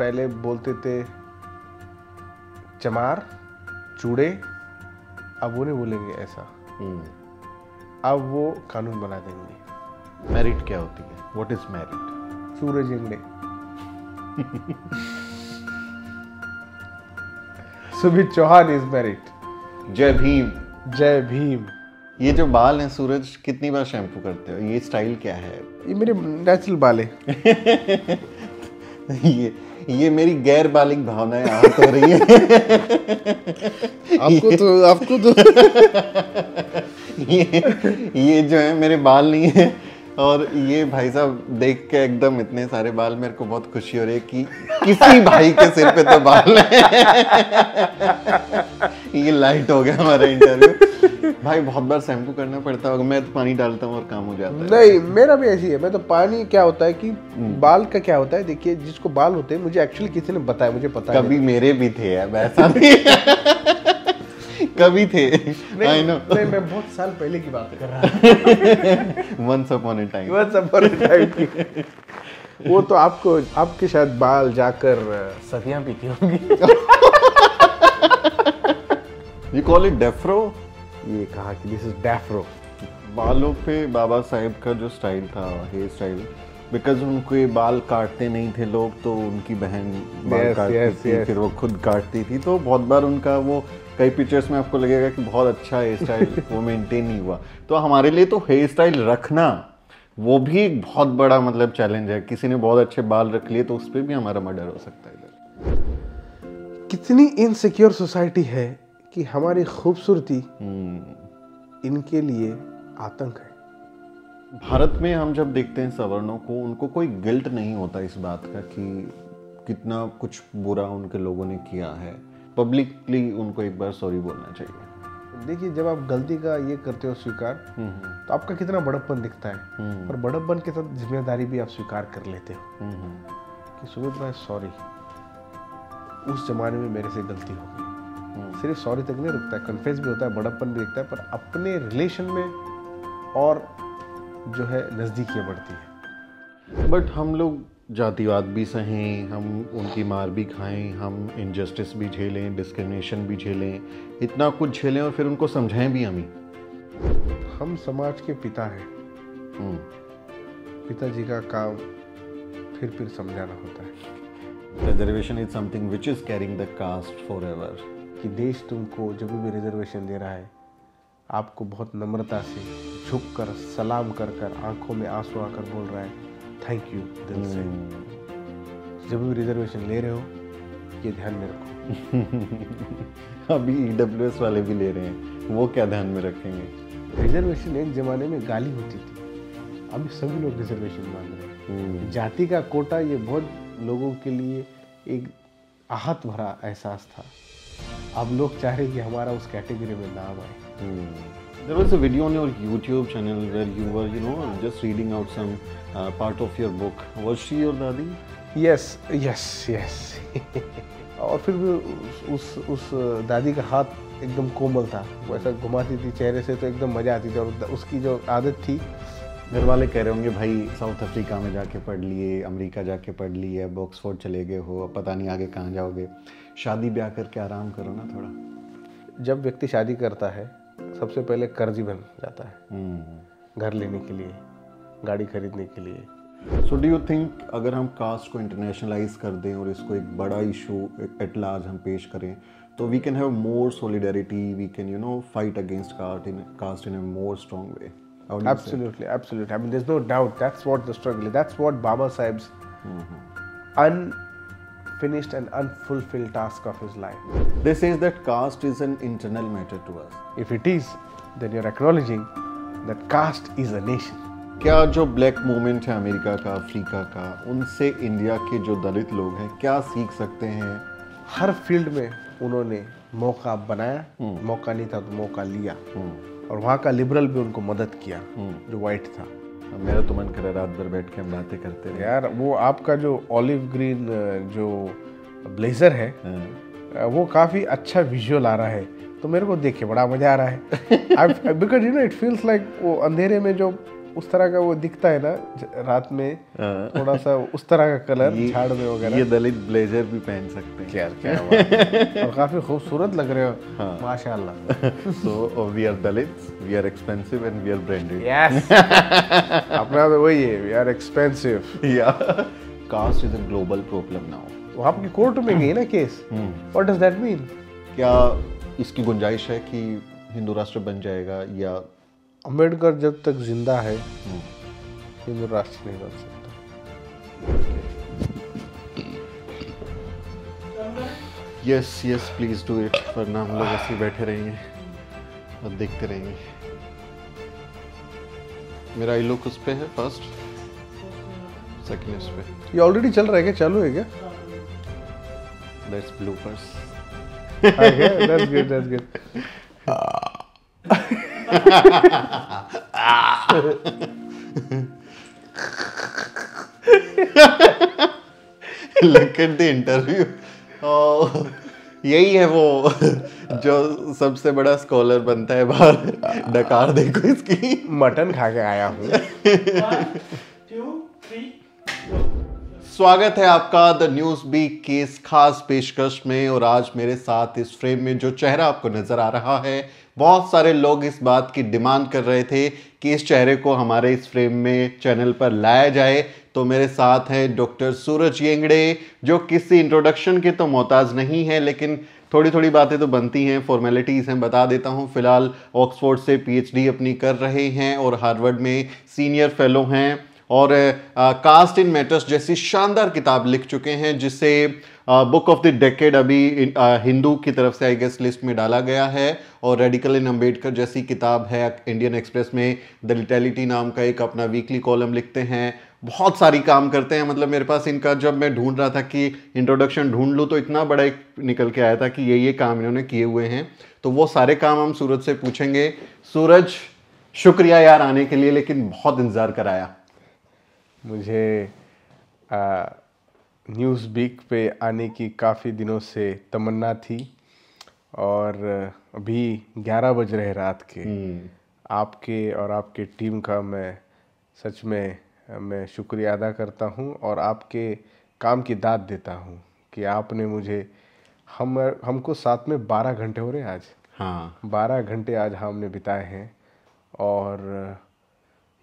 पहले बोलते थे चमार चूड़े अब वो नहीं बोलेंगे ऐसा हम्म। अब वो कानून बना देंगे मैरिट क्या होती है what is merit Suraj Ingde Sumit Chauhan is merit जय भीम जय भीम ये जो बाल हैं सूरज कितनी बार शैम्पू करते हो ये स्टाइल क्या है ये मेरे नेचुरल बाल है ये ये मेरी गैर बालिक भावनाएं आ तो रही है आपको तो आपको तो ये ये जो है मेरे बाल नहीं है और ये भाई साहब देख के एकदम इतने सारे बाल मेरे को बहुत खुशी हो रही है कि किसी भाई के सिर पे तो बाल है ये लाइट हो गया हमारा इंटरव्यू भाई बहुत बार शैम्पू करना पड़ता है मैं तो पानी डालता हूँ और काम हो जाता है नहीं मेरा भी ऐसी है मैं तो पानी क्या होता है कि हम्म। बाल का क्या होता है देखिए जिसको बाल होते हैं मुझे एक्चुअली किसी ने बताया मुझे पता कभी मेरे भी थे ऐसा कभी थे नहीं, नहीं मैं बहुत साल पहले की बात कर रहा हूँ वो तो आपको आपके शायद बाल जाकर सदियां पीती होंगी यू कॉल इट डेफ्रो ये कहा कि दिस इज डैफ्रो बालों पे बाबा साहेब का जो स्टाइल था हेयर स्टाइल बिकॉज उनको ये बाल काटते नहीं थे लोग तो उनकी बहन बाल yes, काटती yes, थी yes. फिर वो खुद काटती थी तो बहुत बार उनका वो कई पिक्चर्स में आपको लगेगा कि बहुत अच्छा हेयर स्टाइल वो मेंटेन नहीं हुआ तो हमारे लिए तो हेयर स्टाइल रखना वो भी एक बहुत बड़ा मतलब चैलेंज है किसी ने बहुत अच्छे बाल रख लिए तो उस पर भी हमारा मर्डर हो सकता है कितनी इनसिक्योर सोसाइटी है कि हमारी खूबसूरती हम्म। इनके लिए आतंक है भारत में हम जब देखते हैं सवर्णों को उनको कोई गिल्ट नहीं होता इस बात का कि कितना कुछ बुरा उनके लोगों ने किया है पब्लिकली उनको एक बार सॉरी बोलना चाहिए देखिए जब आप गलती का ये करते हो स्वीकार हम्म। तो आपका कितना बड़प्पन दिखता है हम्म। और बड़प्पन के साथ जिम्मेदारी भी आप स्वीकार कर लेते हो कि सुमित भाई सॉरी उस जमाने में मेरे से गलती हो गई हम्म। सिर्फ सॉरी तक नहीं रुकता है कन्फेस भी होता है बड़प्पन भी देखता है पर अपने रिलेशन में और जो है नज़दीकियाँ बढ़ती हैं बट हम लोग जातिवाद भी सहें हम उनकी मार भी खाएं हम इनजस्टिस भी झेलें डिस्क्रिमिनेशन भी झेलें इतना कुछ झेलें और फिर उनको समझाएं भी हम ही हम समाज के पिता हैं हम्म। पिताजी का काम फिर फिर समझाना होता है reservation is something which is carrying the caste for ever कि देश तुमको जब भी रिजर्वेशन दे रहा है आपको बहुत नम्रता से झुक कर सलाम कर कर आंखों में आंसू आकर बोल रहा है थैंक यू दिल से हम्म। जब भी रिजर्वेशन ले रहे हो ये ध्यान में रखो अभी ई e वाले भी ले रहे हैं वो क्या ध्यान में रखेंगे रिजर्वेशन एक ज़माने में गाली होती थी अभी सभी लोग रिजर्वेशन मान रहे हैं हम्म। जाति का कोटा ये बहुत लोगों के लिए एक आहत भरा एहसास था अब लोग चाह रहे कि हमारा उस कैटेगरी में नाम आए hmm. There was a video on your YouTube channel where you were, you know, just reading out some uh, part of your book. Was she your dadi? Yes, yes, yes. और फिर भी उस उस, उस uh, दादी का हाथ एकदम कोमल था वो ऐसा घुमाती थी चेहरे से तो एकदम मज़ा आती थी और उसकी जो आदत थी घर वाले कह रहे होंगे भाई साउथ अफ्रीका में जाके पढ़ लिए अमेरिका जाके पढ़ लिए अब ऑक्सफोर्ड चले गए हो पता नहीं आगे कहाँ जाओगे शादी ब्याह करके आराम करो ना थोड़ा जब व्यक्ति शादी करता है सबसे पहले कर्ज बन जाता है हम्म। घर लेने के लिए गाड़ी खरीदने के लिए सो डू यू थिंक अगर हम कास्ट को इंटरनेशनलाइज कर दें और इसको एक बड़ा इशू एट लार्ज हम पेश करें तो we can have more solidarity we can you know fight against caste in caste in a more strong way absolutely absolutely i mean there's no doubt that's what the struggle is that's what baba sahib's mm-hmm. un unfinished and unfulfilled task of his life. They say that caste is an internal matter to us. If it is, then you're acknowledging that caste is a nation. क्या जो black movement है America का Africa का उनसे India के जो दलित लोग हैं क्या सीख सकते हैं हर फील्ड में उन्होंने मौका बनाया मौका नहीं था तो मौका लिया और वहाँ का लिबरल भी उनको मदद किया जो वाइट था मेरा तो मन करे रात भर बैठ के हम बातें करते रहे यार वो आपका जो ऑलिव ग्रीन जो ब्लेजर है हाँ। वो काफ़ी अच्छा विजुअल आ रहा है तो मेरे को देख के बड़ा मज़ा आ रहा है because you know it feels like वो अंधेरे में जो उस तरह का वो दिखता है ना रात में हाँ। थोड़ा सा उस तरह का कलर झाड़ में वगैरह ये दलित ब्लेजर भी पहन सकते हैं क्या क्या और काफी खूबसूरत लग रहे हो हाँ। माशाल्लाह so we are Dalit we are expensive and we are branded yes अपना तो वही है वी आर एक्सपेंसिव या caste is a global problem now आपकी कोर्ट में गई ना case what does that mean क्या इसकी गुंजाइश है कि हिंदू राष्ट्र बन जाएगा या अंबेडकर जब तक जिंदा है हिंदू हम्म। राष्ट्र नहीं बन सकता yes yes please do it वरना हम लोग ऐसे बैठे रहेंगे और देखते रहेंगे मेरा ये लुक उस पर है फर्स्ट सेकंड उस पर ये ऑलरेडी चल रहा है क्या चालू है क्या that's bloopers that's good that's good Look at the यही है वो जो सबसे बड़ा स्कॉलर बनता है बाहर डकार देखो इसकी मटन खा के आया हूँ स्वागत है आपका द न्यूज बी केस खास पेशकश में और आज मेरे साथ इस फ्रेम में जो चेहरा आपको नजर आ रहा है बहुत सारे लोग इस बात की डिमांड कर रहे थे कि इस चेहरे को हमारे इस फ्रेम में चैनल पर लाया जाए तो मेरे साथ हैं डॉक्टर सूरज येंगड़े जो किसी इंट्रोडक्शन के तो मोहताज नहीं है लेकिन थोड़ी थोड़ी बातें तो बनती हैं फॉर्मेलिटीज़ हैं बता देता हूँ फ़िलहाल ऑक्सफोर्ड से पीएचडी अपनी कर रहे हैं और हार्वर्ड में सीनियर फेलो हैं और कास्ट इन मैटर्स जैसी शानदार किताब लिख चुके हैं जिसे बुक ऑफ द डेकेड अभी uh, हिंदू की तरफ से आई गेस लिस्ट में डाला गया है और रेडिकल इन अम्बेडकर जैसी किताब है इंडियन एक्सप्रेस में द लिटेलिटी नाम का एक अपना वीकली कॉलम लिखते हैं बहुत सारी काम करते हैं मतलब मेरे पास इनका जब मैं ढूंढ रहा था कि इंट्रोडक्शन ढूंढ लूँ तो इतना बड़ा एक निकल के आया था कि ये ये काम इन्होंने किए हुए हैं तो वो सारे काम हम सूरज से पूछेंगे सूरज शुक्रिया यार आने के लिए लेकिन बहुत इंतज़ार कराया मुझे आ... Uh, न्यूज़ बीक पे आने की काफ़ी दिनों से तमन्ना थी और अभी 11 बज रहे रात के हम्म। आपके और आपके टीम का मैं सच में मैं शुक्रिया अदा करता हूँ और आपके काम की दाद देता हूँ कि आपने मुझे हम हमको साथ में 12 घंटे हो रहे आज हाँ 12 घंटे आज हमने बिताए हैं और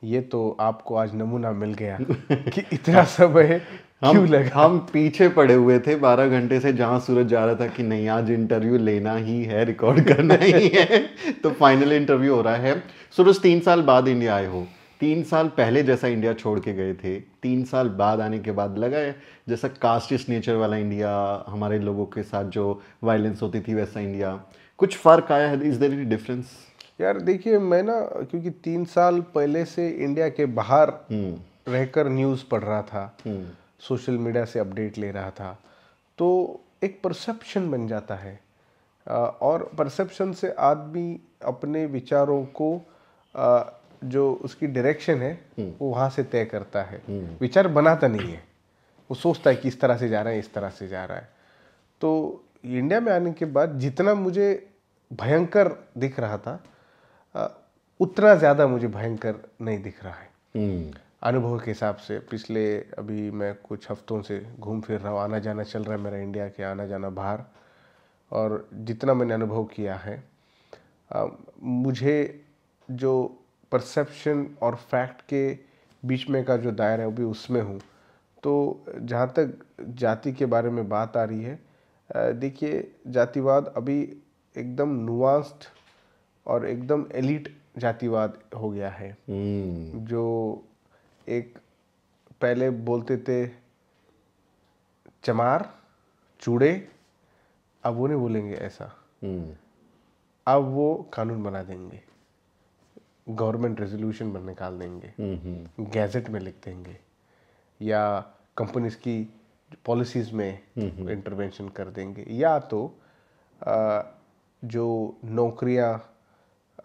ये तो आपको आज नमूना मिल गया कि इतना समय हम हम पीछे पड़े हुए थे बारह घंटे से जहाँ सूरज जा रहा था कि नहीं आज इंटरव्यू लेना ही है रिकॉर्ड करना ही है तो फाइनल इंटरव्यू हो रहा है सूरज तीन साल बाद इंडिया आए हो तीन साल पहले जैसा इंडिया छोड़ के गए थे तीन साल बाद आने के बाद लगा है जैसा कास्टिस नेचर वाला इंडिया हमारे लोगों के साथ जो वायलेंस होती थी वैसा इंडिया कुछ फ़र्क आया है इज़ देर एनी डिफरेंस यार देखिए मैं ना क्योंकि तीन साल पहले से इंडिया के बाहर हम्म। रहकर न्यूज़ पढ़ रहा था हम्म। सोशल मीडिया से अपडेट ले रहा था तो एक परसेप्शन बन जाता है और परसेप्शन से आदमी अपने विचारों को जो उसकी डायरेक्शन है हम्म। वो वहाँ से तय करता है हम्म। विचार बनाता नहीं है वो सोचता है कि इस तरह से जा रहा है इस तरह से जा रहा है तो इंडिया में आने के बाद जितना मुझे भयंकर दिख रहा था उतना ज़्यादा मुझे भयंकर नहीं दिख रहा है हम्म। अनुभव के हिसाब से पिछले अभी मैं कुछ हफ्तों से घूम फिर रहा हूँ आना जाना चल रहा है मेरा इंडिया के आना जाना बाहर और जितना मैंने अनुभव किया है आ, मुझे जो परसेप्शन और फैक्ट के बीच में का जो दायरा है वो भी उसमें हूँ तो जहाँ तक जाति के बारे में बात आ रही है देखिए जातिवाद अभी एकदम नुआंस्ड और एकदम एलिट जातिवाद हो गया है हम्म। जो एक पहले बोलते थे चमार चूड़े अब वो नहीं बोलेंगे ऐसा हम्म। अब वो कानून बना देंगे गवर्नमेंट रेजोल्यूशन बन निकाल देंगे हम्म, हम्म। गैजेट में लिख देंगे या कंपनीज की पॉलिसीज में इंटरवेंशन कर देंगे या तो आ, जो नौकरियां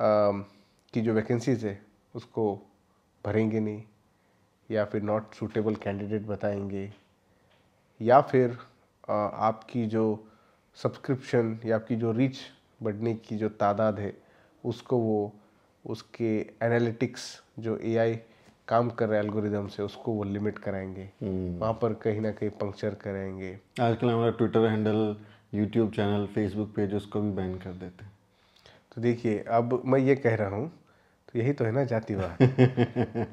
की जो वैकेंसीज है उसको भरेंगे नहीं या फिर नॉट सूटेबल कैंडिडेट बताएंगे या फिर आपकी जो सब्सक्रिप्शन या आपकी जो रीच बढ़ने की जो तादाद है उसको वो उसके एनालिटिक्स जो एआई काम कर रहे एल्गोरिदम से उसको वो लिमिट कराएंगे हम्म। वहाँ पर कहीं ना कहीं पंक्चर कराएंगे आजकल हमारा Twitter handle YouTube channel Facebook page उसको भी बैन कर देते हैं तो देखिए अब मैं ये कह रहा हूँ तो यही तो है ना जातिवाद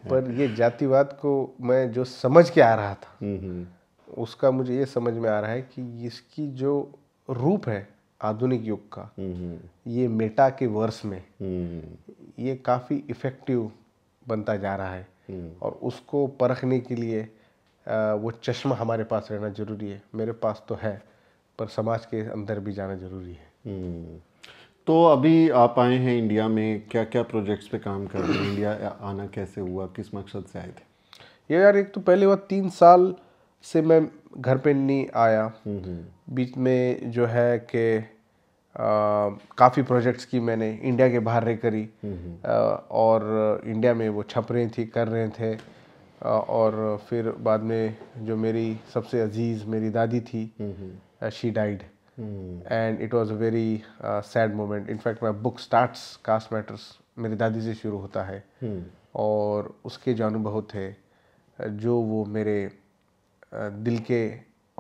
पर ये जातिवाद को मैं जो समझ के आ रहा था हम्म, हम्म। उसका मुझे ये समझ में आ रहा है कि इसकी जो रूप है आधुनिक युग का हम्म, ये मेटा के वर्ष में ये काफ़ी इफ़ेक्टिव बनता जा रहा है और उसको परखने के लिए वो चश्मा हमारे पास रहना ज़रूरी है मेरे पास तो है पर समाज के अंदर भी जाना ज़रूरी है तो अभी आप आए हैं इंडिया में क्या क्या प्रोजेक्ट्स पे काम कर रहे हैं इंडिया आना कैसे हुआ किस मकसद से आए थे ये यार एक तो पहले बार तीन साल से मैं घर पे नहीं आया हम्म, हम्म। बीच में जो है कि काफ़ी प्रोजेक्ट्स की मैंने इंडिया के बाहर रह करी आ, हम्म, और इंडिया में वो छप रही थी कर रहे थे आ, और फिर बाद में जो मेरी सबसे अजीज़ मेरी दादी थी she died hmm. and it was a very uh, sad moment. In fact, my book starts matters मेरी दादी से शुरू होता है hmm. और उसके जो अनुभव थे जो वो मेरे दिल के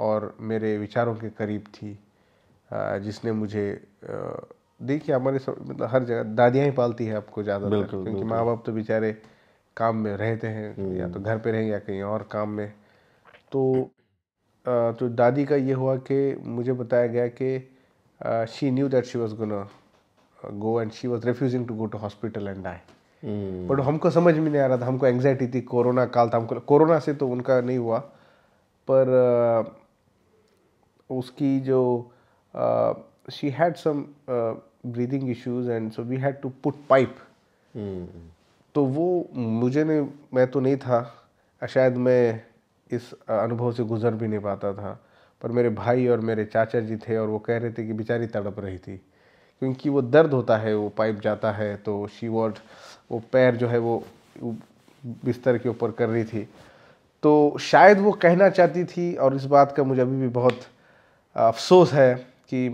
और मेरे विचारों के करीब थी जिसने मुझे देखिए हमारे सब मतलब हर जगह दादियाँ ही पालती है आपको ज़्यादा क्योंकि माँ बाप तो बेचारे काम में रहते हैं या तो घर पे रहें या कहीं और काम में तो तो दादी का ये हुआ कि मुझे बताया गया कि she knew that she was gonna go and she was refusing to go to hospital and I but हमको समझ में नहीं आ रहा था हमको एंगजाइटी थी कोरोना काल था हमको कोरोना से तो उनका नहीं हुआ पर uh, उसकी जो she had some breathing issues and so we had to put pipe तो वो मुझे नहीं मैं तो नहीं था शायद मैं इस अनुभव से गुज़र भी नहीं पाता था पर मेरे भाई और मेरे चाचा जी थे और वो कह रहे थे कि बेचारी तड़प रही थी क्योंकि वो दर्द होता है वो पाइप जाता है तो शी वॉट वो पैर जो है वो बिस्तर के ऊपर कर रही थी तो शायद वो कहना चाहती थी और इस बात का मुझे अभी भी बहुत अफसोस है कि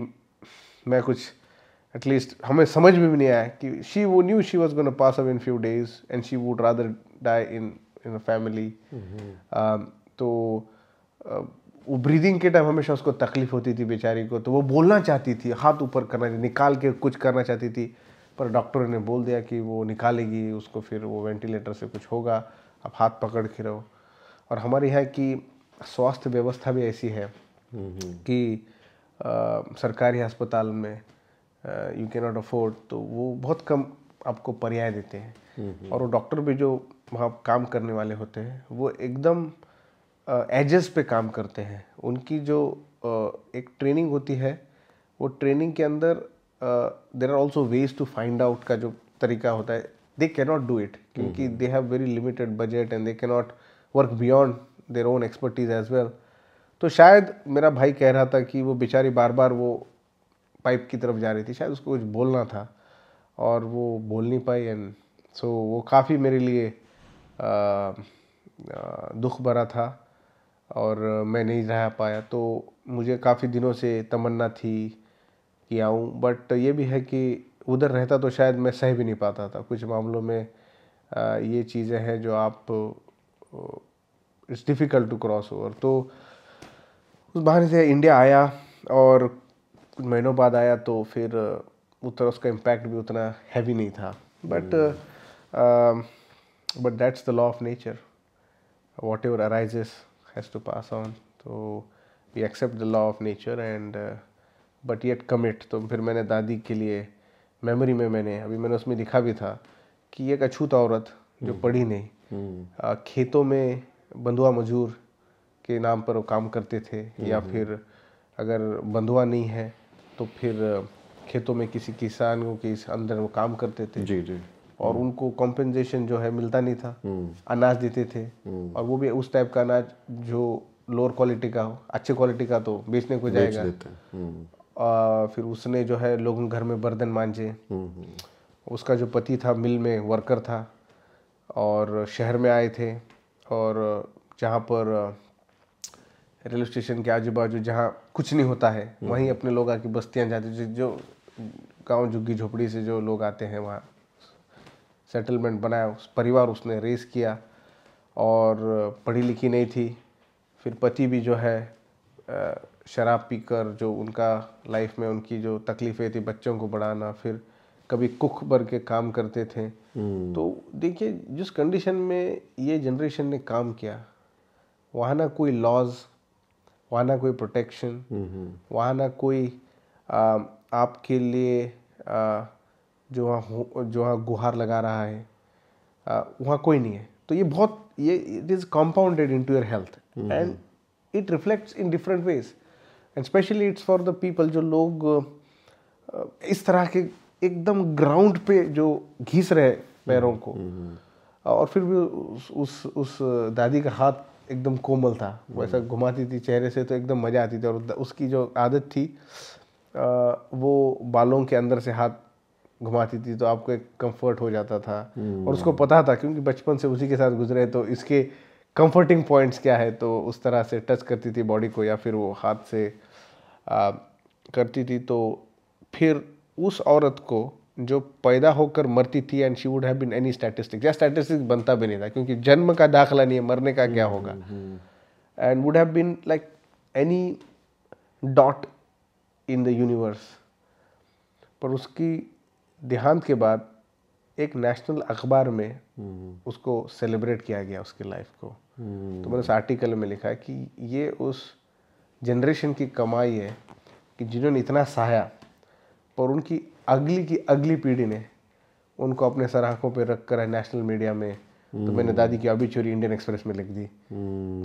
मैं कुछ एटलीस्ट हमें समझ में भी नहीं आया कि शी वो new she was gone pass away in few days and she would rather die in in family तो वो ब्रीदिंग के टाइम हमेशा उसको तकलीफ होती थी बेचारी को तो वो बोलना चाहती थी हाथ ऊपर करना निकाल के कुछ करना चाहती थी पर डॉक्टर ने बोल दिया कि वो निकालेगी उसको फिर वो वेंटिलेटर से कुछ होगा आप हाथ पकड़ के रहो और हमारे यहाँ की स्वास्थ्य व्यवस्था भी ऐसी है कि आ, सरकारी अस्पताल में यू कैन नॉट अफोर्ड तो वो बहुत कम आपको पर्याय देते हैं और वो डॉक्टर भी जो वहाँ काम करने वाले होते हैं वो एकदम एजेस पे काम करते हैं उनकी जो एक ट्रेनिंग होती है वो ट्रेनिंग के अंदर there are also ways to find out का जो तरीका होता है दे कैनॉट डू इट क्योंकि they have very limited budget and they cannot work beyond their own expertise as well तो शायद मेरा भाई कह रहा था कि वो बेचारी बार बार वो पाइप की तरफ जा रही थी शायद उसको कुछ बोलना था और वो बोल नहीं पाई एंड सो so, वो काफ़ी मेरे लिए आ, आ, दुख भरा था और मैं नहीं रह पाया तो मुझे काफ़ी दिनों से तमन्ना थी कि आऊँ बट ये भी है कि उधर रहता तो शायद मैं सह भी नहीं पाता था कुछ मामलों में ये चीज़ें हैं जो आप it's difficult to cross over तो उस बहाने से इंडिया आया और कुछ महीनों बाद आया तो फिर उतना उसका इम्पैक्ट भी उतना हैवी नहीं था but but that's the law of nature whatever arises has to pass on तो we accept the law of nature and but yet commit तो फिर मैंने दादी के लिए मेमोरी में मैंने अभी मैंने उसमें लिखा भी था कि एक अछूत औरत जो हम्म। पढ़ी नहीं आ, हम्म। खेतों में बंधुआ मजूर के नाम पर वो काम करते थे हम्म, या फिर अगर बंधुआ नहीं है तो फिर खेतों में किसी किसान को के अंदर वो काम करते थे जी जी और उनको कॉम्पेंसेशन जो है मिलता नहीं था हम्म। अनाज देते थे हम्म। और वो भी उस टाइप का अनाज जो लोअर क्वालिटी का हो अच्छी क्वालिटी का तो बेचने को जाएगा हम्म। आ, फिर उसने जो है लोगों घर में बर्तन मांझे उसका जो पति था मिल में वर्कर था और शहर में आए थे और जहाँ पर रेलवे स्टेशन के आजू बाजू जहाँ कुछ नहीं होता है वहीं अपने लोग आके बस्तियाँ जाते जो गांव झुग्गी झोपड़ी से जो लोग आते हैं वहाँ सेटलमेंट बनाया उस परिवार उसने रेस किया और पढ़ी लिखी नहीं थी फिर पति भी जो है शराब पीकर जो उनका लाइफ में उनकी जो तकलीफ़ें थी बच्चों को बढ़ाना फिर कभी कुक भर के काम करते थे हम्म। तो देखिए जिस कंडीशन में ये जनरेशन ने काम किया वहाँ ना कोई लॉज वहाँ ना कोई प्रोटेक्शन हम्म, हम्म। वहाँ ना कोई आ, आपके लिए आ, जो वहाँ जो वहाँ गुहार लगा रहा है वहाँ कोई नहीं है तो ये बहुत ये it is compounded into your health and it reflects in different ways and specially it's for the people जो लोग इस तरह के एकदम ग्राउंड पे जो घिस रहे पैरों को हम्म, हम्म, हम्म। और फिर भी उस उस, उस दादी का हाथ एकदम कोमल था वो ऐसा घुमाती थी चेहरे से तो एकदम मज़ा आती थी और उसकी जो आदत थी वो बालों के अंदर से हाथ घुमाती थी तो आपको एक कंफर्ट हो जाता था और उसको हम्म। पता था क्योंकि बचपन से उसी के साथ गुजरे तो इसके कंफर्टिंग पॉइंट्स क्या है तो उस तरह से टच करती थी बॉडी को या फिर वो हाथ से आ, करती थी तो फिर उस औरत को जो पैदा होकर मरती थी and she would have been any statistics या स्टैटिस्टिक्स बनता भी नहीं था क्योंकि जन्म का दाखला नहीं है मरने का क्या होगा and would have been like any dot in the universe पर उसकी देहांत के बाद एक नेशनल अखबार में हम्म। उसको सेलिब्रेट किया गया उसकी लाइफ को हम्म। तो मैंने उस आर्टिकल में लिखा कि ये उस जनरेशन की कमाई है कि जिन्होंने इतना सहाया पर उनकी अगली की अगली पीढ़ी ने उनको अपने सराहकों पर रख कर नेशनल मीडिया में तो मैंने हम्म। दादी की अभी चोरी इंडियन एक्सप्रेस में लिख दी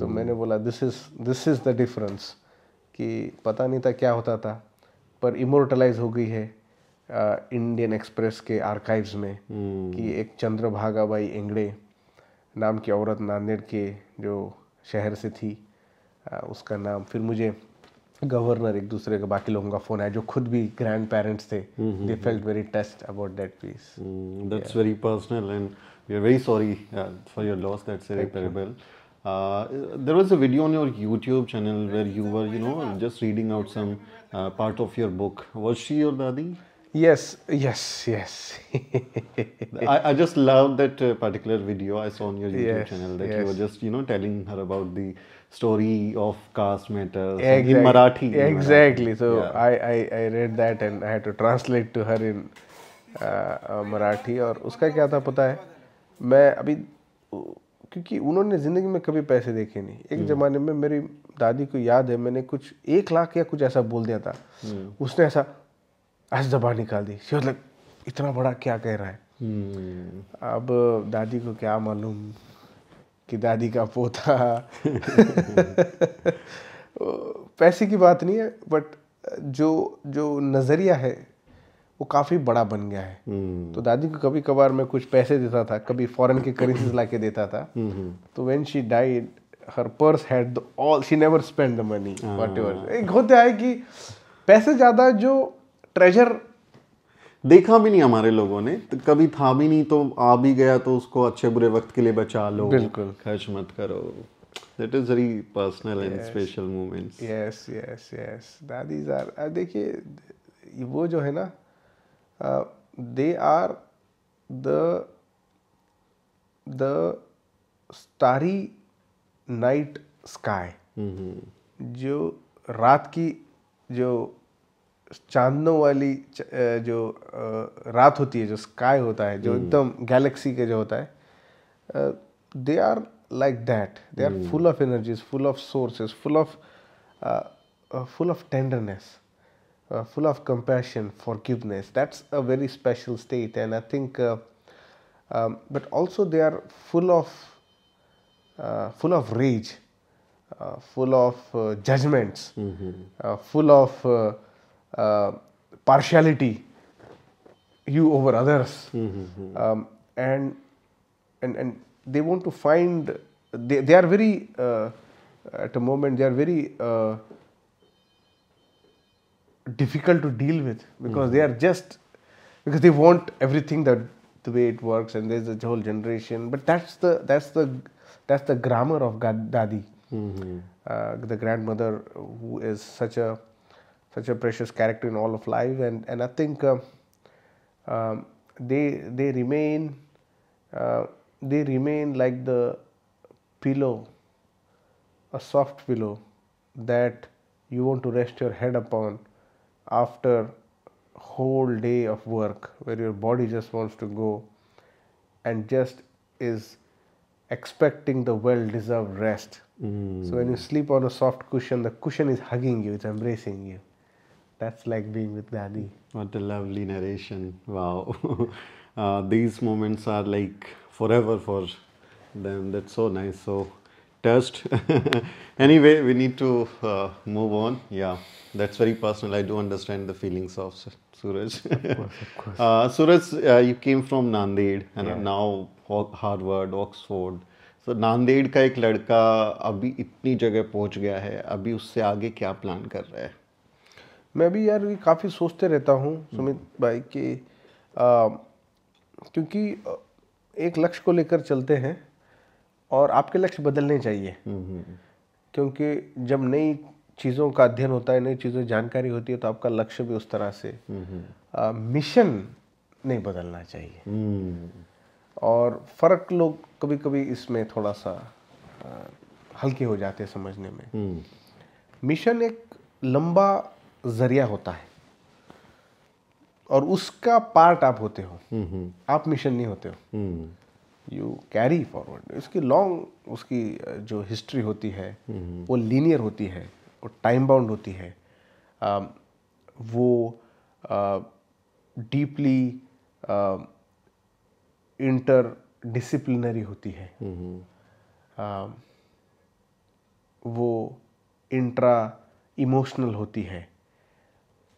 तो मैंने बोला this is this is the difference कि पता नहीं था क्या होता था पर इमोर्टलाइज हो गई है इंडियन एक्सप्रेस के आर्काइव्स में हम्म। कि एक चंद्रभागा बाई एंगड़े नाम की औरत नांदेड़ के जो शहर से थी उसका नाम फिर मुझे गवर्नर एक दूसरे के बाकी लोगों का फोन आया जो खुद भी ग्रैंड पेरेंट्स थे they felt very test about that piece that's very personal and we are very sorry for your loss that's very terrible there was a video on your YouTube channel where you were you know just reading out some part of your book was she your dadi Yes, yes, yes. I, I just love that uh, particular video I saw on your YouTube yes, channel that yes. you were just, you know, telling her about the story of caste matters exactly. in Marathi. In exactly. Marathi. So yeah. I, I, I read that and I had to translate to her in uh, uh, Marathi और उसका क्या था पता है मैं अभी क्योंकि उन्होंने ज़िंदगी में कभी पैसे देखे नहीं एक ज़माने में मेरी दादी को याद है मैंने कुछ एक लाख या कुछ ऐसा बोल दिया था उसने ऐसा आज दबा निकाल दी शी लाइक मतलब इतना बड़ा क्या कह रहा है hmm. अब दादी को क्या मालूम कि दादी का पोता पैसे की बात नहीं है बट जो जो नज़रिया है वो काफ़ी बड़ा बन गया है hmm. तो दादी को कभी कभार मैं कुछ पैसे देता था कभी फॉरेन के करेंसीज ला के देता था hmm. तो when she died her purse had all she never spend the money whatever एक होता है कि पैसे ज़्यादा जो ट्रेजर देखा भी नहीं हमारे लोगों ने तो कभी था भी नहीं तो आ भी गया तो उसको अच्छे बुरे वक्त के लिए बचा लो बिल्कुल खर्च मत करो that is very personal and special moments yes yes yes that is are देखिए वो जो है ना they are the the starry night sky जो रात की जो चांदों वाली जो रात होती है जो स्काई होता है जो हम्म। एकदम गैलेक्सी के जो होता है they are like that they are full of energies full of sources full of full of tenderness full of compassion forgiveness that's a very special state and I think but also they are full of full of rage full of judgments full of partiality, you over others, mm-hmm. um, and and and they want to find they they are very uh, at a moment they are very uh, difficult to deal with because mm-hmm. they are just because they want everything that the way it works and there's a whole generation but that's the that's the that's the grammar of dadi mm-hmm. uh, the grandmother who is such a such a precious character in all of life and and I think uh, um, they they remain uh, they remain like the pillow a soft pillow that you want to rest your head upon after whole day of work where your body just wants to go and just is expecting the well deserved rest mm. so when you sleep on a soft cushion the cushion is hugging you it's embracing you that's like being with Gandhi. What a lovely narration. Wow. uh, these moments are like forever for them. That's so nice. So touched. anyway, we need to uh, move on. Yeah, that's very personal. I do understand the feelings of Suraj. of course, of course. Uh, Suraj, uh, you came from Nanded and yeah. now Harvard, Oxford. so, Nanded ka ek ladka abhi itni jagah पहुंच gaya hai. Abhi usse aage kya plan कर मैं भी यार काफ़ी सोचते रहता हूँ हम्म। सुमित भाई कि क्योंकि एक लक्ष्य को लेकर चलते हैं और आपके लक्ष्य बदलने चाहिए हम्म, हम्म, क्योंकि जब नई चीज़ों का अध्ययन होता है नई चीज़ों की जानकारी होती है तो आपका लक्ष्य भी उस तरह से आ, मिशन नहीं बदलना चाहिए और फ़र्क लोग कभी कभी इसमें थोड़ा सा आ, हल्के हो जाते हैं समझने में मिशन एक लंबा जरिया होता है और उसका पार्ट आप होते हो हम्म, हम्म। आप मिशन नहीं होते हो यू कैरी फॉरवर्ड उसकी लॉन्ग उसकी जो हिस्ट्री हम्म, होती है वो लीनियर होती है वो टाइम बाउंड होती है आ, वो डीपली इंटर डिसिप्लिनरी होती है आ, वो इंट्रा इमोशनल होती है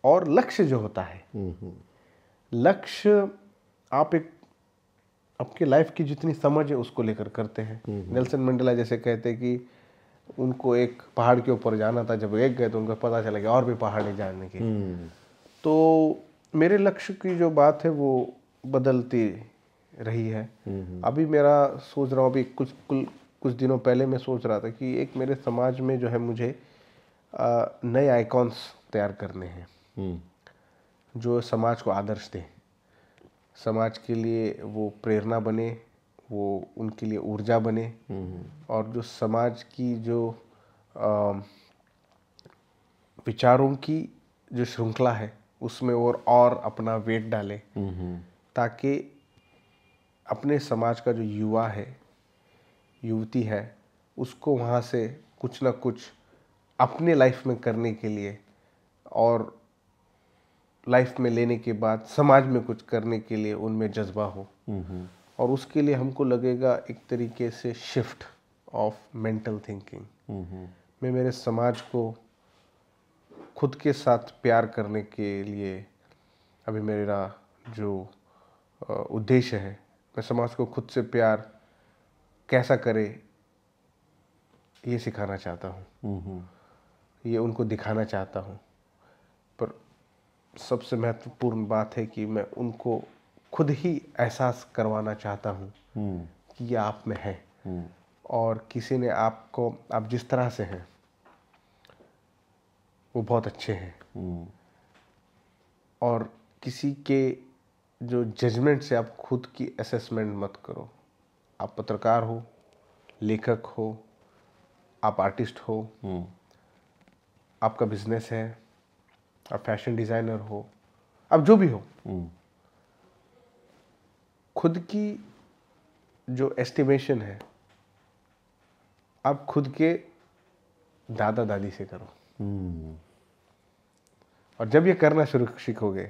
और लक्ष्य जो होता है हम्म, हम्म। लक्ष्य आप एक आपकी लाइफ की जितनी समझ है उसको लेकर करते हैं नेल्सन हम्म, मंडेला जैसे कहते हैं कि उनको एक पहाड़ के ऊपर जाना था जब एक गए तो उनका पता चला कि और भी पहाड़ जाने की तो मेरे लक्ष्य की जो बात है वो बदलती रही है अभी मेरा सोच रहा हूँ अभी कुछ कुल कुछ दिनों पहले मैं सोच रहा था कि एक मेरे समाज में जो है मुझे नए आइकॉन्स तैयार करने हैं जो समाज को आदर्श दें समाज के लिए वो प्रेरणा बने वो उनके लिए ऊर्जा बने और जो समाज की जो विचारों की जो श्रृंखला है उसमें और और अपना वेट डाले ताकि अपने समाज का जो युवा है युवती है उसको वहाँ से कुछ ना कुछ अपने लाइफ में करने के लिए और लाइफ में लेने के बाद समाज में कुछ करने के लिए उनमें जज्बा हो और उसके लिए हमको लगेगा एक तरीके से शिफ्ट ऑफ मेंटल थिंकिंग मैं मेरे समाज को खुद के साथ प्यार करने के लिए अभी मेरा जो उद्देश्य है मैं समाज को खुद से प्यार कैसा करे ये सिखाना चाहता हूँ ये उनको दिखाना चाहता हूँ सबसे महत्वपूर्ण बात है कि मैं उनको खुद ही एहसास करवाना चाहता हूँ हम्म। कि ये आप में है हम्म। और किसी ने आपको आप जिस तरह से हैं वो बहुत अच्छे हैं हम्म। और किसी के जो जजमेंट से आप खुद की असेसमेंट मत करो आप पत्रकार हो लेखक हो आप आर्टिस्ट हो आपका बिजनेस है आप फैशन डिज़ाइनर हो आप जो भी हो हम्म। खुद की जो एस्टिमेशन है आप खुद के दादा दादी से करो हम्म। और जब ये करना शुरू सीखोगे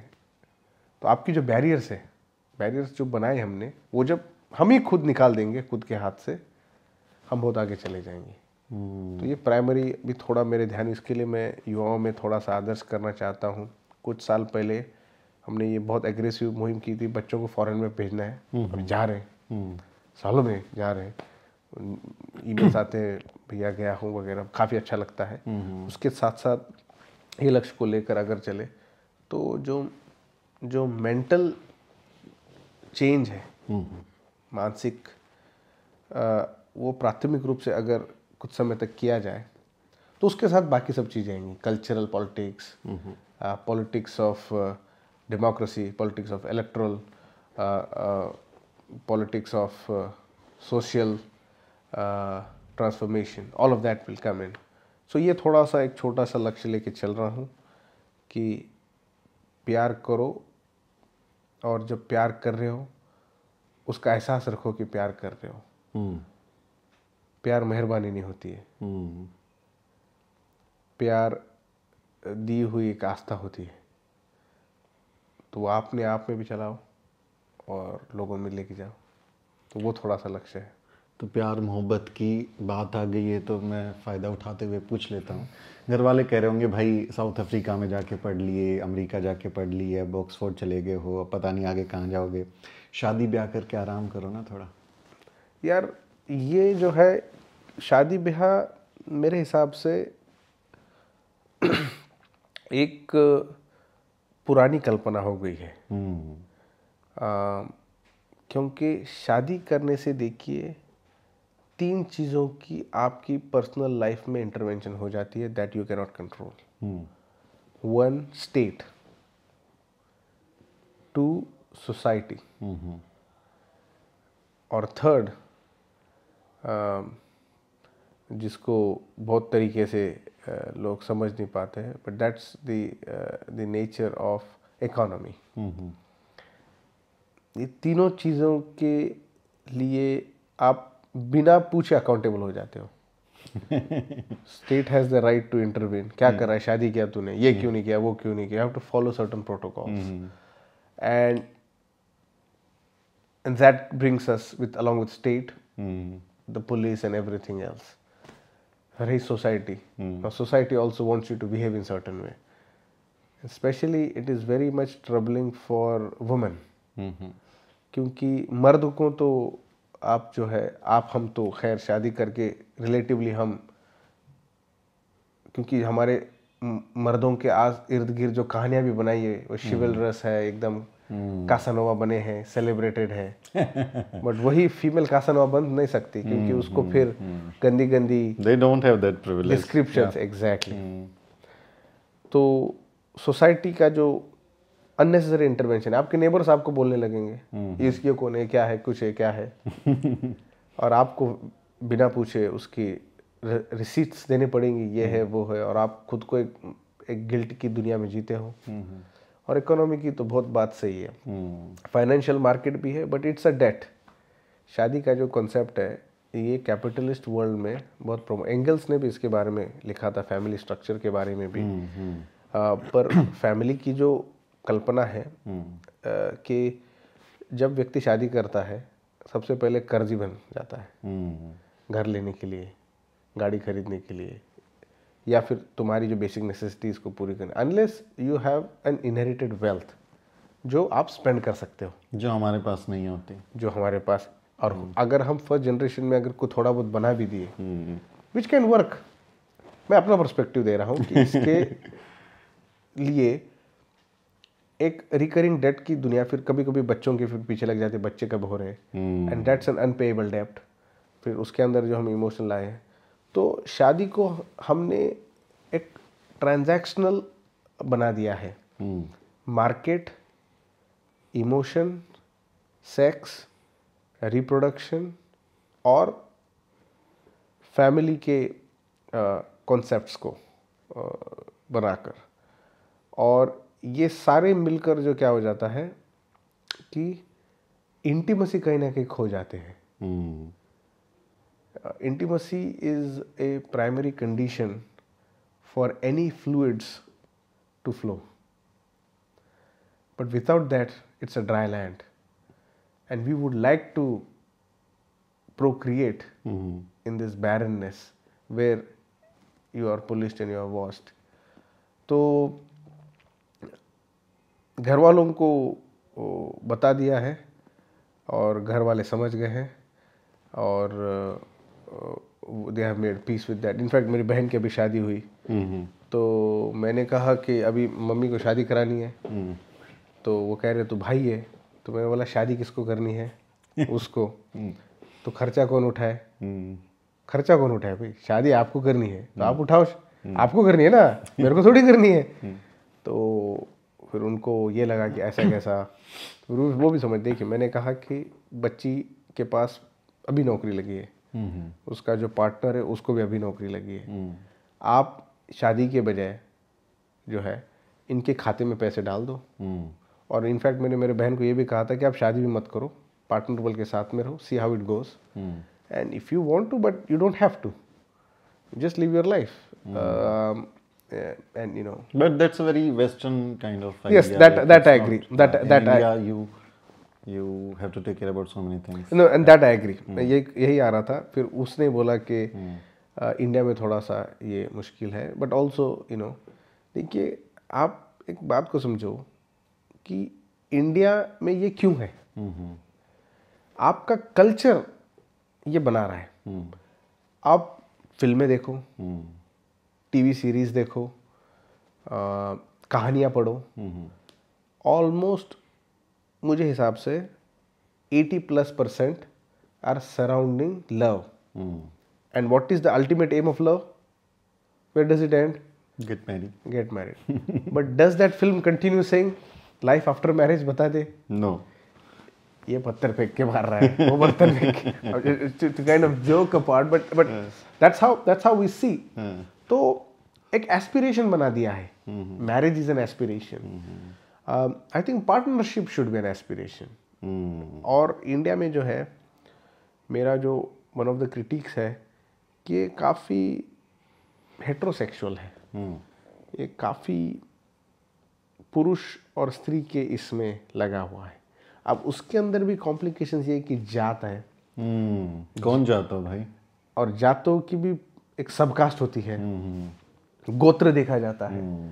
तो आपकी जो बैरियर्स है बैरियर्स जो बनाए हमने वो जब हम ही खुद निकाल देंगे खुद के हाथ से हम बहुत आगे चले जाएंगे तो ये प्राइमरी भी थोड़ा मेरे ध्यान इसके लिए मैं युवाओं में थोड़ा सा आदर्श करना चाहता हूँ कुछ साल पहले हमने ये बहुत एग्रेसिव मुहिम की थी बच्चों को फॉरेन में भेजना है हम्म, अभी हम्म। जा रहे हैं हम्म। सालों में जा रहे हैं ईमेल्स आते हैं भैया गया हूँ वगैरह काफ़ी अच्छा लगता है उसके साथ साथ ये लक्ष्य को लेकर अगर चले तो जो जो मेंटल चेंज है मानसिक वो प्राथमिक रूप से अगर कुछ समय तक किया जाए तो उसके साथ बाकी सब चीज़ें आएंगी cultural politics politics of democracy politics of electoral politics of social transformation all of that will come in so ये थोड़ा सा एक छोटा सा लक्ष्य लेके चल रहा हूँ कि प्यार करो और जब प्यार कर रहे हो उसका एहसास रखो कि प्यार कर रहे हो hmm. प्यार मेहरबानी नहीं होती है हम्म। प्यार दी हुई एक आस्था होती है तो आपने आप में भी चलाओ और लोगों में लेके जाओ तो वो थोड़ा सा लक्ष्य है तो प्यार मोहब्बत की बात आ गई है तो मैं फ़ायदा उठाते हुए पूछ लेता हूँ घर वाले कह रहे होंगे भाई साउथ अफ्रीका में जाके पढ़ लिए अमेरिका जाके पढ़ लिए अब ऑक्सफोर्ड चले गए हो अब पता नहीं आगे कहाँ जाओगे शादी ब्याह करके आराम करो ना थोड़ा यार ये जो है शादी ब्याह मेरे हिसाब से एक पुरानी कल्पना हो गई है हम्म। आ, क्योंकि शादी करने से देखिए तीन चीज़ों की आपकी पर्सनल लाइफ में इंटरवेंशन हो जाती है that you not control one state two society और थर्ड जिसको बहुत तरीके से लोग समझ नहीं पाते हैं but that's the nature of economy ये तीनों चीज़ों के लिए आप बिना पूछे अकाउंटेबल हो जाते हो state has the right to intervene क्या हम्म। कर रहा है शादी किया तूने ये क्यों हम्म। नहीं किया वो क्यों नहीं किया have to follow certain protocol and and that brings us with along with state the police and everything else raise society. Mm. society also wants you to behave in certain way. Especially, it is very much troubling for women. Mm-hmm. क्योंकि मर्द को तो आप जो है आप हम तो खैर शादी करके रिलेटिवली हम क्योंकि हमारे मर्दों के आस इर्द गिर्द जो कहानियाँ भी बनाई है वो शिवल रस है एकदम हम्म। कासानोवा बने हैं सेलिब्रेटेड है बट वही फीमेल कासानोवा बन नहीं सकती हम्म, क्योंकि उसको हम्म, फिर गंदी गंदी डिस्क्रिप्शन एग्जैक्टली तो सोसाइटी का जो अननेसेसरी इंटरवेंशन आपके नेबर्स आपको बोलने लगेंगे इसकी कौन है क्या है कुछ है क्या है और आपको बिना पूछे उसकी रिसीट्स देने पड़ेंगी ये है वो है और आप खुद को एक एक गिल्ट की दुनिया में जीते हो और इकोनॉमी की तो बहुत बात सही है फाइनेंशियल hmm. मार्केट भी है बट इट्स अ डेट शादी का जो कॉन्सेप्ट है ये कैपिटलिस्ट वर्ल्ड में बहुत प्रोमो एंगल्स ने भी इसके बारे में लिखा था फैमिली स्ट्रक्चर के बारे में भी hmm. uh, पर फैमिली की जो कल्पना है hmm. uh, कि जब व्यक्ति शादी करता है सबसे पहले कर्जी बन जाता है घर लेने के लिए गाड़ी खरीदने के लिए या फिर तुम्हारी जो बेसिक नेसेसिटीज़ को पूरी करनी unless you have an inherited wealth जो आप स्पेंड कर सकते हो जो हमारे पास नहीं होती जो हमारे पास और हम्म। अगर हम फर्स्ट जनरेशन में अगर को थोड़ा बहुत बना भी दिए विच कैन वर्क मैं अपना पर्सपेक्टिव दे रहा हूँ कि इसके लिए एक रिकरिंग डेट की दुनिया फिर कभी कभी बच्चों के फिर पीछे लग जाते बच्चे कब हो रहे हैं एंड डेट्स एन अनपेएबल डेप्ट फिर उसके अंदर जो हम इमोशन लाए हैं तो शादी को हमने एक ट्रांजैक्शनल बना दिया है हम्म। मार्केट इमोशन सेक्स रिप्रोडक्शन और फैमिली के कॉन्सेप्ट्स को बनाकर और ये सारे मिलकर जो क्या हो जाता है कि इंटीमेसी कहीं ना कहीं खो जाते हैं हम्म। intimacy is a primary condition for any fluids to flow. But without that, it's a dry land. And we would like to procreate mm-hmm. in this barrenness where you are polished and you are washed. तो घर वालों को बता दिया है और घर वाले समझ गए हैं और they have made peace with that in fact मेरी बहन की अभी शादी हुई तो मैंने कहा कि अभी मम्मी को शादी करानी है हम्म। तो वो कह रहे तो भाई है तो मैंने बोला शादी किसको करनी है उसको हम्म। तो खर्चा कौन उठाए हम्म। खर्चा कौन उठाए भाई शादी आपको करनी है तो आप उठाओ आपको करनी है ना मेरे को थोड़ी करनी है तो फिर उनको ये लगा कि ऐसा कैसा तो वो भी समझ देखिए मैंने कहा कि बच्ची के पास अभी नौकरी लगी है उसका जो पार्टनर है उसको भी अभी नौकरी लगी है हम्म। आप शादी के बजाय जो है इनके खाते में पैसे डाल दो हम्म। और इनफैक्ट मैंने मेरे बहन को ये भी कहा था कि आप शादी भी मत करो पार्टनर बल के साथ में रहो see how it goes and if you want to but you don't have to just live your life and you know but that's very western kind of yes that that I agree that that I you you have to take care about so many things no and that I agree मैं ये यही आ रहा था फिर उसने बोला कि India hmm. में थोड़ा सा ये मुश्किल है बट ऑल्सो यू नो देखिए आप एक बात को समझो कि इंडिया में ये क्यों है mm-hmm. आपका कल्चर ये बना रहा है hmm. आप फिल्में देखो टीवी hmm. सीरीज देखो कहानियाँ पढ़ो ऑलमोस्ट mm-hmm. मुझे हिसाब से 80 plus percent are surrounding love and what is the ultimate aim of love where does it and get married get married but does that film continue saying life after marriage बता they know no. ये पत्थर फेंक के मार रहा है वो पत्थर फेंक के kind of joke apart but but that's how that's how we see तो एक एस्पिरेशन बना दिया है marriage is an aspiration I think partnership should be an aspiration और इंडिया में जो है मेरा जो वन ऑफ द क्रिटिक्स है कि ये काफ़ी हेट्रोसेक्सुअल है hmm. ये काफ़ी पुरुष और स्त्री के इसमें लगा हुआ है अब उसके अंदर भी कॉम्प्लिकेशन ये कि जात है hmm. कौन जातो भाई और जातों की भी एक सबकास्ट होती है hmm, hmm. गोत्र देखा जाता है hmm.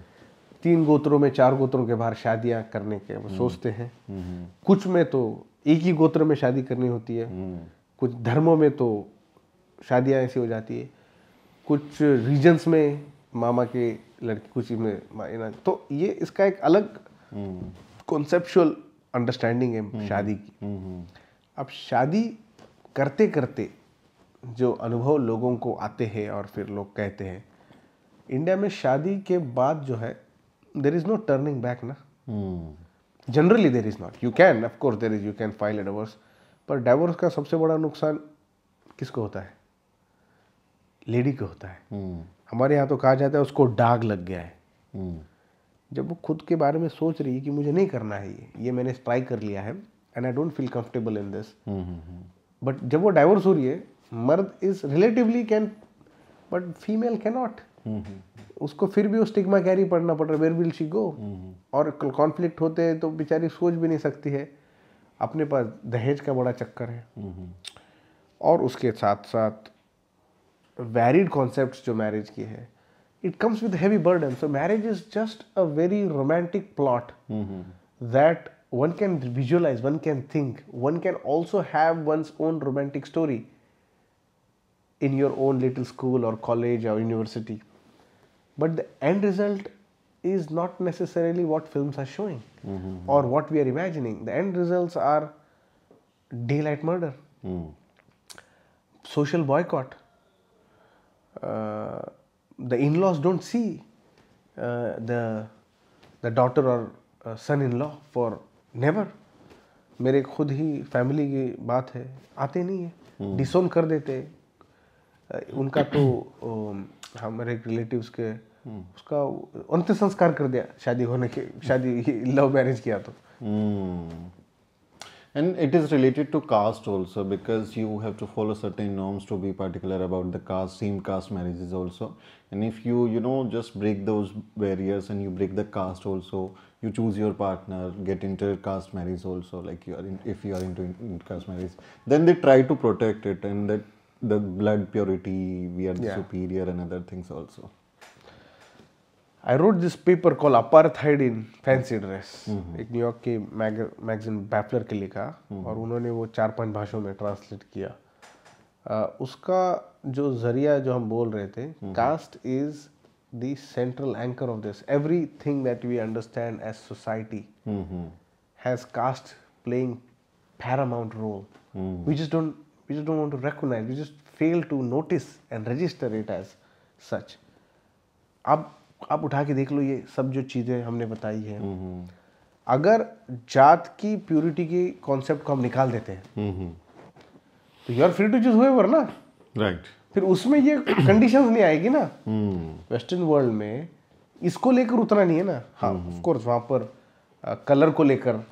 तीन गोत्रों में चार गोत्रों के बाहर शादियां करने के वो हम्म। सोचते हैं हम्म, हम्म। कुछ में तो एक ही गोत्र में शादी करनी होती है कुछ धर्मों में तो शादियां ऐसी हो जाती है कुछ रीजन्स में मामा के लड़की कुछ में तो ये इसका एक अलग कॉन्सेप्चुअल अंडरस्टैंडिंग है शादी की अब शादी करते करते जो अनुभव लोगों को आते हैं और फिर लोग कहते हैं इंडिया में शादी के बाद जो है there is no turning back ना generally there is not you can of course there is you can file a divorce पर डाइवोर्स का सबसे बड़ा नुकसान किसको होता है लेडी को होता है hmm. हमारे यहाँ तो कहा जाता है उसको डाग लग गया है hmm. जब वो खुद के बारे में सोच रही है कि मुझे नहीं करना है ये ये मैंने स्ट्राइक कर लिया है and I don't feel comfortable in this but जब वो डाइवोर्स हो रही है mard is relatively can but female cannot उसको फिर भी वो स्टिग्मा कैरी पढ़ना पड़ रहा है वेर विल शी गो और कॉन्फ्लिक्ट होते हैं तो बेचारी सोच भी नहीं सकती है अपने पास दहेज का बड़ा चक्कर है और उसके साथ साथ वैरिड कॉन्सेप्ट जो मैरिज की है it comes with heavy burden so marriage is just a very romantic plot that one can visualise one can think one can also have one's own romantic story in your own little school और college और university but the end result is not necessarily what films are showing mm-hmm. or what we are imagining. The end results are daylight murder, mm. social boycott. Uh, the in-laws don't see uh, the the daughter or uh, son-in-law for never. मेरे खुद ही family की बात है आते नहीं है डिसोन कर देते उनका तो हमारे रिलेटिव्स के उसका अंतिम संस्कार कर दिया शादी होने के शादी लव मैरिज किया तो and it is related to caste also because you have to follow certain norms to be particular about the caste same caste marriages also and if you you know just break those barriers and you break the caste also you choose your partner get inter caste marriage also like you are in, if you are into inter caste marriage then they try to protect it and that the blood purity, we are yeah. superior, and other things also. I wrote this paper called Apartheid in Fancy Dress mm-hmm. एक New York के magazine बैपलर के लिखा mm-hmm. और उन्होंने वो चार पांच भाषाओं में ट्रांसलेट किया uh, उसका जो जरिया जो हम बोल रहे थे caste is the central anchor of this everything that we understand as society has caste playing paramount role we just don't we just don't want to recognize, we just fail to notice and register it as such. अब आप उठा के देख लो ये सब जो चीज़ें हमने बताई है अगर जात की प्यूरिटी की कॉन्सेप्ट को हम निकाल देते हैं तो you are free to choose हुए ना राइट फिर उसमें ये कंडीशंस नहीं आएगी ना वेस्टर्न हम्म। वर्ल्ड में इसको लेकर उतना नहीं है ना हाँ ऑफ कोर्स वहां पर कलर को लेकर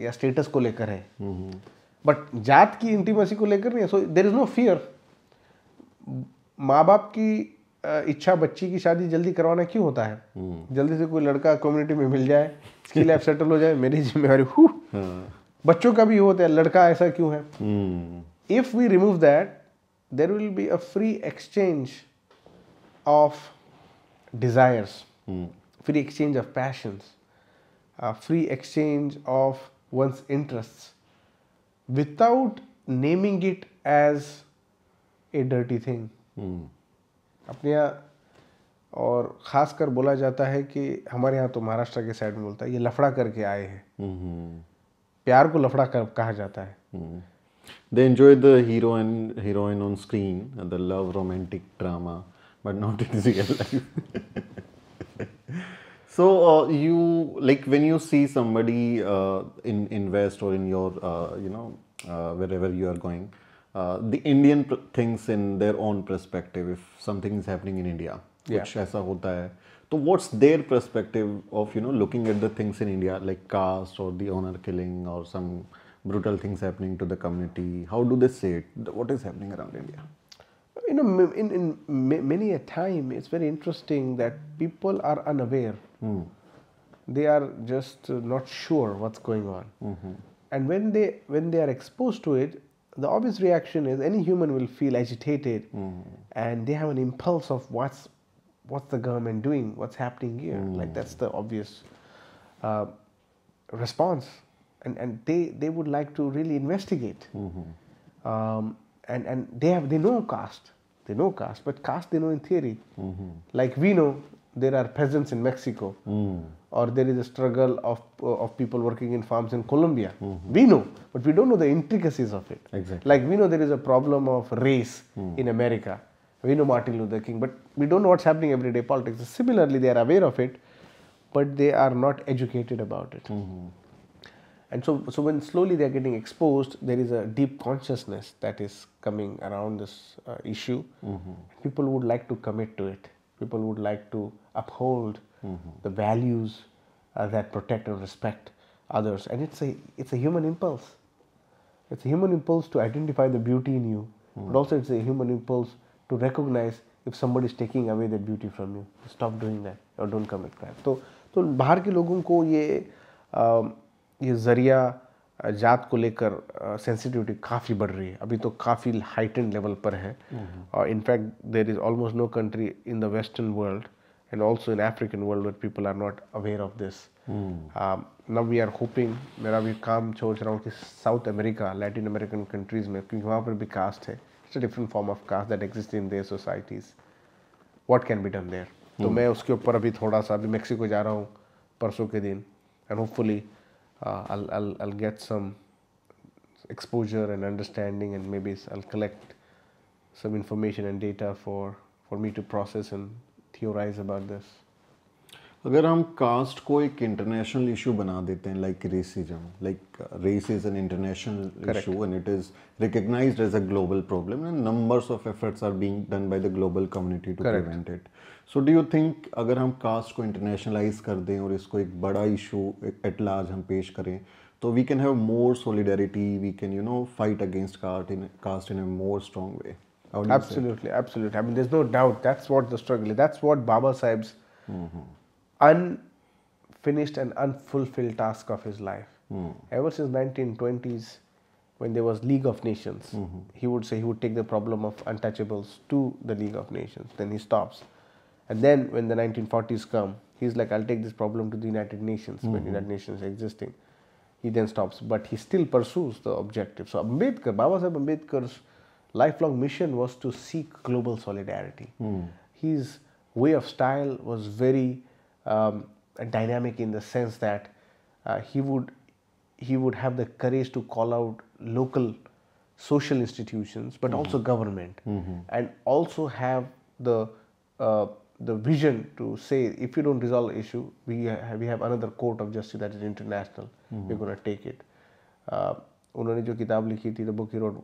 या स्टेटस को लेकर है बट जात की इंटीमेसी को लेकर नहीं so there is no fear माँ बाप की इच्छा बच्ची की शादी जल्दी करवाना क्यों होता है hmm. जल्दी से कोई लड़का कम्युनिटी में मिल जाए इसकी लाइफ सेटल हो जाए मेरी जिम्मेवारी हु हाँ। बच्चों का भी होता है लड़का ऐसा क्यों है if we remove that there will be a free exchange of desires free exchange of passions free exchange of one's interest without naming it as a dirty thing अपने यहाँ और ख़ासकर बोला जाता है कि हमारे यहाँ तो महाराष्ट्र के साइड में बोलता है ये लफड़ा करके आए हैं hmm, hmm. प्यार को लफड़ा कर कहा जाता है they enjoy the hero and heroine on screen the love romantic drama but not in real life So uh, you like when you see somebody uh, in invest or in your uh, you know uh, wherever you are going, uh, the Indian things in their own perspective. If something is happening in India, yeah. which ऐसा होता है, what's their perspective of you know looking at the things in India like caste or the honor killing or some brutal things happening to the community? How do they see it? What is happening around India? You know, in, in many a time, it's very interesting that people are unaware Mm. They are just uh, not sure what's going on. Mm-hmm. And when they when they are exposed to it, the obvious reaction is any human will feel agitated, mm. and they have an impulse of what's what's the government doing, what's happening here. Mm. Like that's the obvious uh, response, and and they they would like to really investigate. Mm-hmm. Um, and and they have they know caste, they know caste, but caste they know in theory. Mm-hmm. Like we know there are peasants in Mexico, mm. or there is a struggle of uh, of people working in farms in Colombia. Mm-hmm. We know, but we don't know the intricacies of it. Exactly. Like we know there is a problem of race mm. in America. We know Martin Luther King, but we don't know what's happening everyday politics. Similarly, they are aware of it, but they are not educated about it. Mm-hmm. And so, so when slowly they are getting exposed, there is a deep consciousness that is coming around this uh, issue. Mm-hmm. People would like to commit to it people would like to uphold mm-hmm. the values uh, that protect and respect others and it's a it's a human impulse it's a human impulse to identify the beauty in you mm. but also it's a human impulse to recognize if somebody is taking away that beauty from you stop doing that or don't commit crime So, तो बाहर के लोगों को ये जरिया जात को लेकर सेंसिटिविटी काफ़ी बढ़ रही है अभी तो काफ़ी हाइटेंड लेवल पर है हम्म। और in fact there is almost no country in the western world and also in African world where people are not aware of this now we are hoping मेरा भी काम सोच रहा हूँ कि South America Latin American countries में क्योंकि वहाँ पर भी कास्ट है it's a different form of caste that exist in their societies what can be done there तो हम्म। मैं उसके ऊपर अभी थोड़ा सा अभी मैक्सिको जा रहा हूँ परसों के दिन and hopefully uh, I'll, I'll, I'll get some exposure and understanding and maybe I'll collect some information and data for, for me to process and theorize about this. अगर हम कास्ट को एक इंटरनेशनल इशू बना देते हैं like racism like race is an international issue and it is recognise as a global problem and numbers of efforts are being done by the global community to prevent it so do you think अगर हम cast को internationalise कर दें और इसको एक बड़ा issue at large हम पेश करें तो we can have more solidarity we can you know fight against caste in caste in a more strong way Absolutely, absolutely. I mean, there's no doubt that's what the struggle is. That's what Baba Sahib's Mm-hmm. unfinished and unfulfilled task of his life. Mm. Ever since 1920s, when there was League of Nations, mm-hmm. he would say he would take the problem of untouchables to the League of Nations. Then he stops, and then when the 1940s come, he's like, "I'll take this problem to the United Nations." Mm-hmm. When hmm, hmm. United Nations are existing, he then stops, but he still pursues the objective. So Ambedkar, Baba Sahib Ambedkar's lifelong mission was to seek global solidarity. Mm. His way of style was very um, dynamic in the sense that uh, he would he would have the courage to call out local social institutions but mm-hmm. also government mm-hmm. and also have the uh, the vision to say if you don't resolve the issue we have, we have another court of justice that is international mm-hmm. we're going to take it uh, उन्होंने जो किताब लिखी थी the book he wrote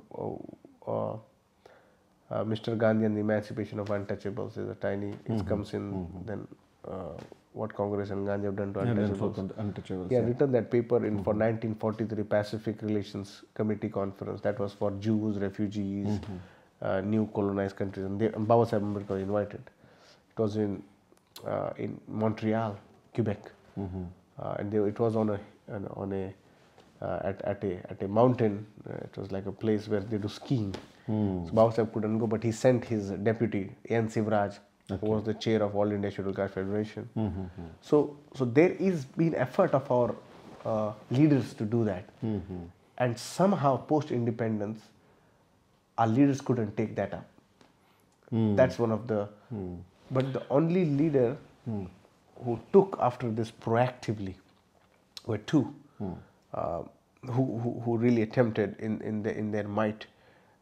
Mr Gandhi and the emancipation of untouchables is a tiny it comes in then what Congress and Gandhi have done to yeah, untouchables. untouchables. had yeah, written that paper in mm-hmm. for 1943 Pacific Relations Committee conference that was for Jews, refugees, mm-hmm. uh, new colonized countries, and, they, Baba was invited. It was in uh, in Montreal, Quebec, mm-hmm. uh, and they, it was on a on a uh, at, at a at a mountain. Uh, it was like a place where they do skiing. Mm. So Baba couldn't go, but he sent his deputy N. Sivraj okay. who was the chair of All India Scheduled Caste Federation. Mm-hmm. Hmm. So, so there is been effort of our uh, leaders to do that, mm-hmm. and somehow post independence, our leaders couldn't take that up. Mm. That's one of the. Mm. But the only leader mm. who took after this proactively were two. Mm. Uh, who, who, who, really attempted in, in, the, in their might,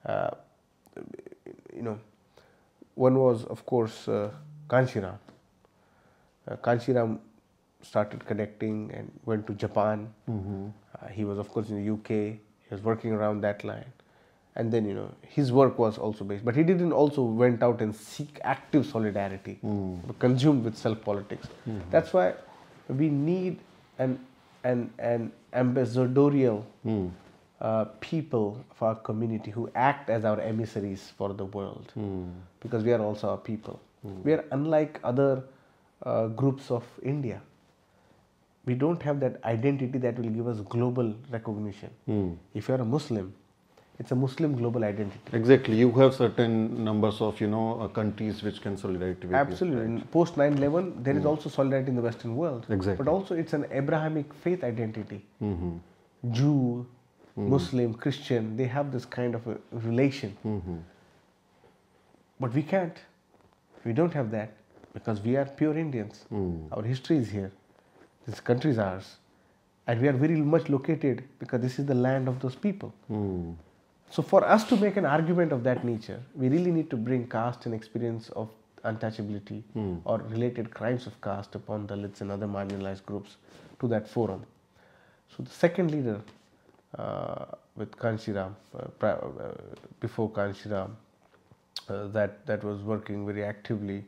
uh, you know, one was, of course, uh, Kanshiram. Uh, Kanshiram started connecting and went to Japan. Mm-hmm. Uh, he was, of course, in the UK. He was working around that line, and then you know his work was also based. But he didn't also went out and seek active solidarity, mm. consumed with self politics. Mm-hmm. That's why we need an an an ambassadorial mm. Uh, people of our community who act as our emissaries for the world mm. because we are also a people. Mm. We are unlike other uh, groups of India. We don't have that identity that will give us global recognition. Mm. If you are a Muslim, it's a Muslim global identity. Exactly. You have certain numbers of you know uh, countries which can solidarity with Absolutely. You, right? Post 9/11, there is hmm. also solidarity in the Western world. Exactly. But also, it's an Abrahamic faith identity. -hmm. Jew, mm. Muslim, Christian, they have this kind of a relation. Mm-hmm. But we can't. We don't have that because we are pure Indians. Mm. Our history is here. This country is ours. And we are very much located because this is the land of those people. Mm. So, for us to make an argument of that nature, we really need to bring caste and experience of untouchability mm. or related crimes of caste upon Dalits and other marginalized groups to that forum. So, the second leader uh, with Kanshiram, uh, uh, before Kanshiram, that, that was working very actively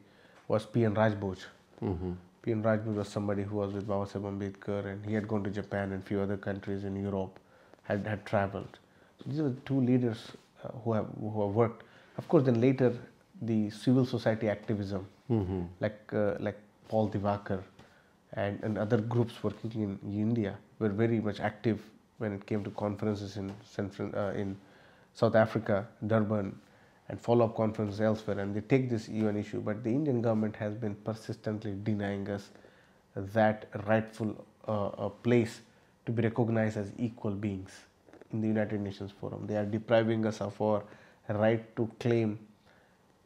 was P.N. Rajboj. Mm-hmm. P.N. Rajboj was somebody who was with Babasaheb Ambedkar and he had gone to Japan and few other countries in Europe, had, had traveled. So these are the two leaders who, have, who have worked. Of course, then later the civil society activism, mm-hmm. like uh, like Paul Divakar and, and other groups working in India, were very much active when it came to conferences in, Central, uh, in South Africa, Durban, and follow-up conferences elsewhere, and they take this UN issue. But the Indian government has been persistently denying us that rightful uh, uh, place to be recognized as equal beings in the United Nations Forum. They are depriving us of our right to claim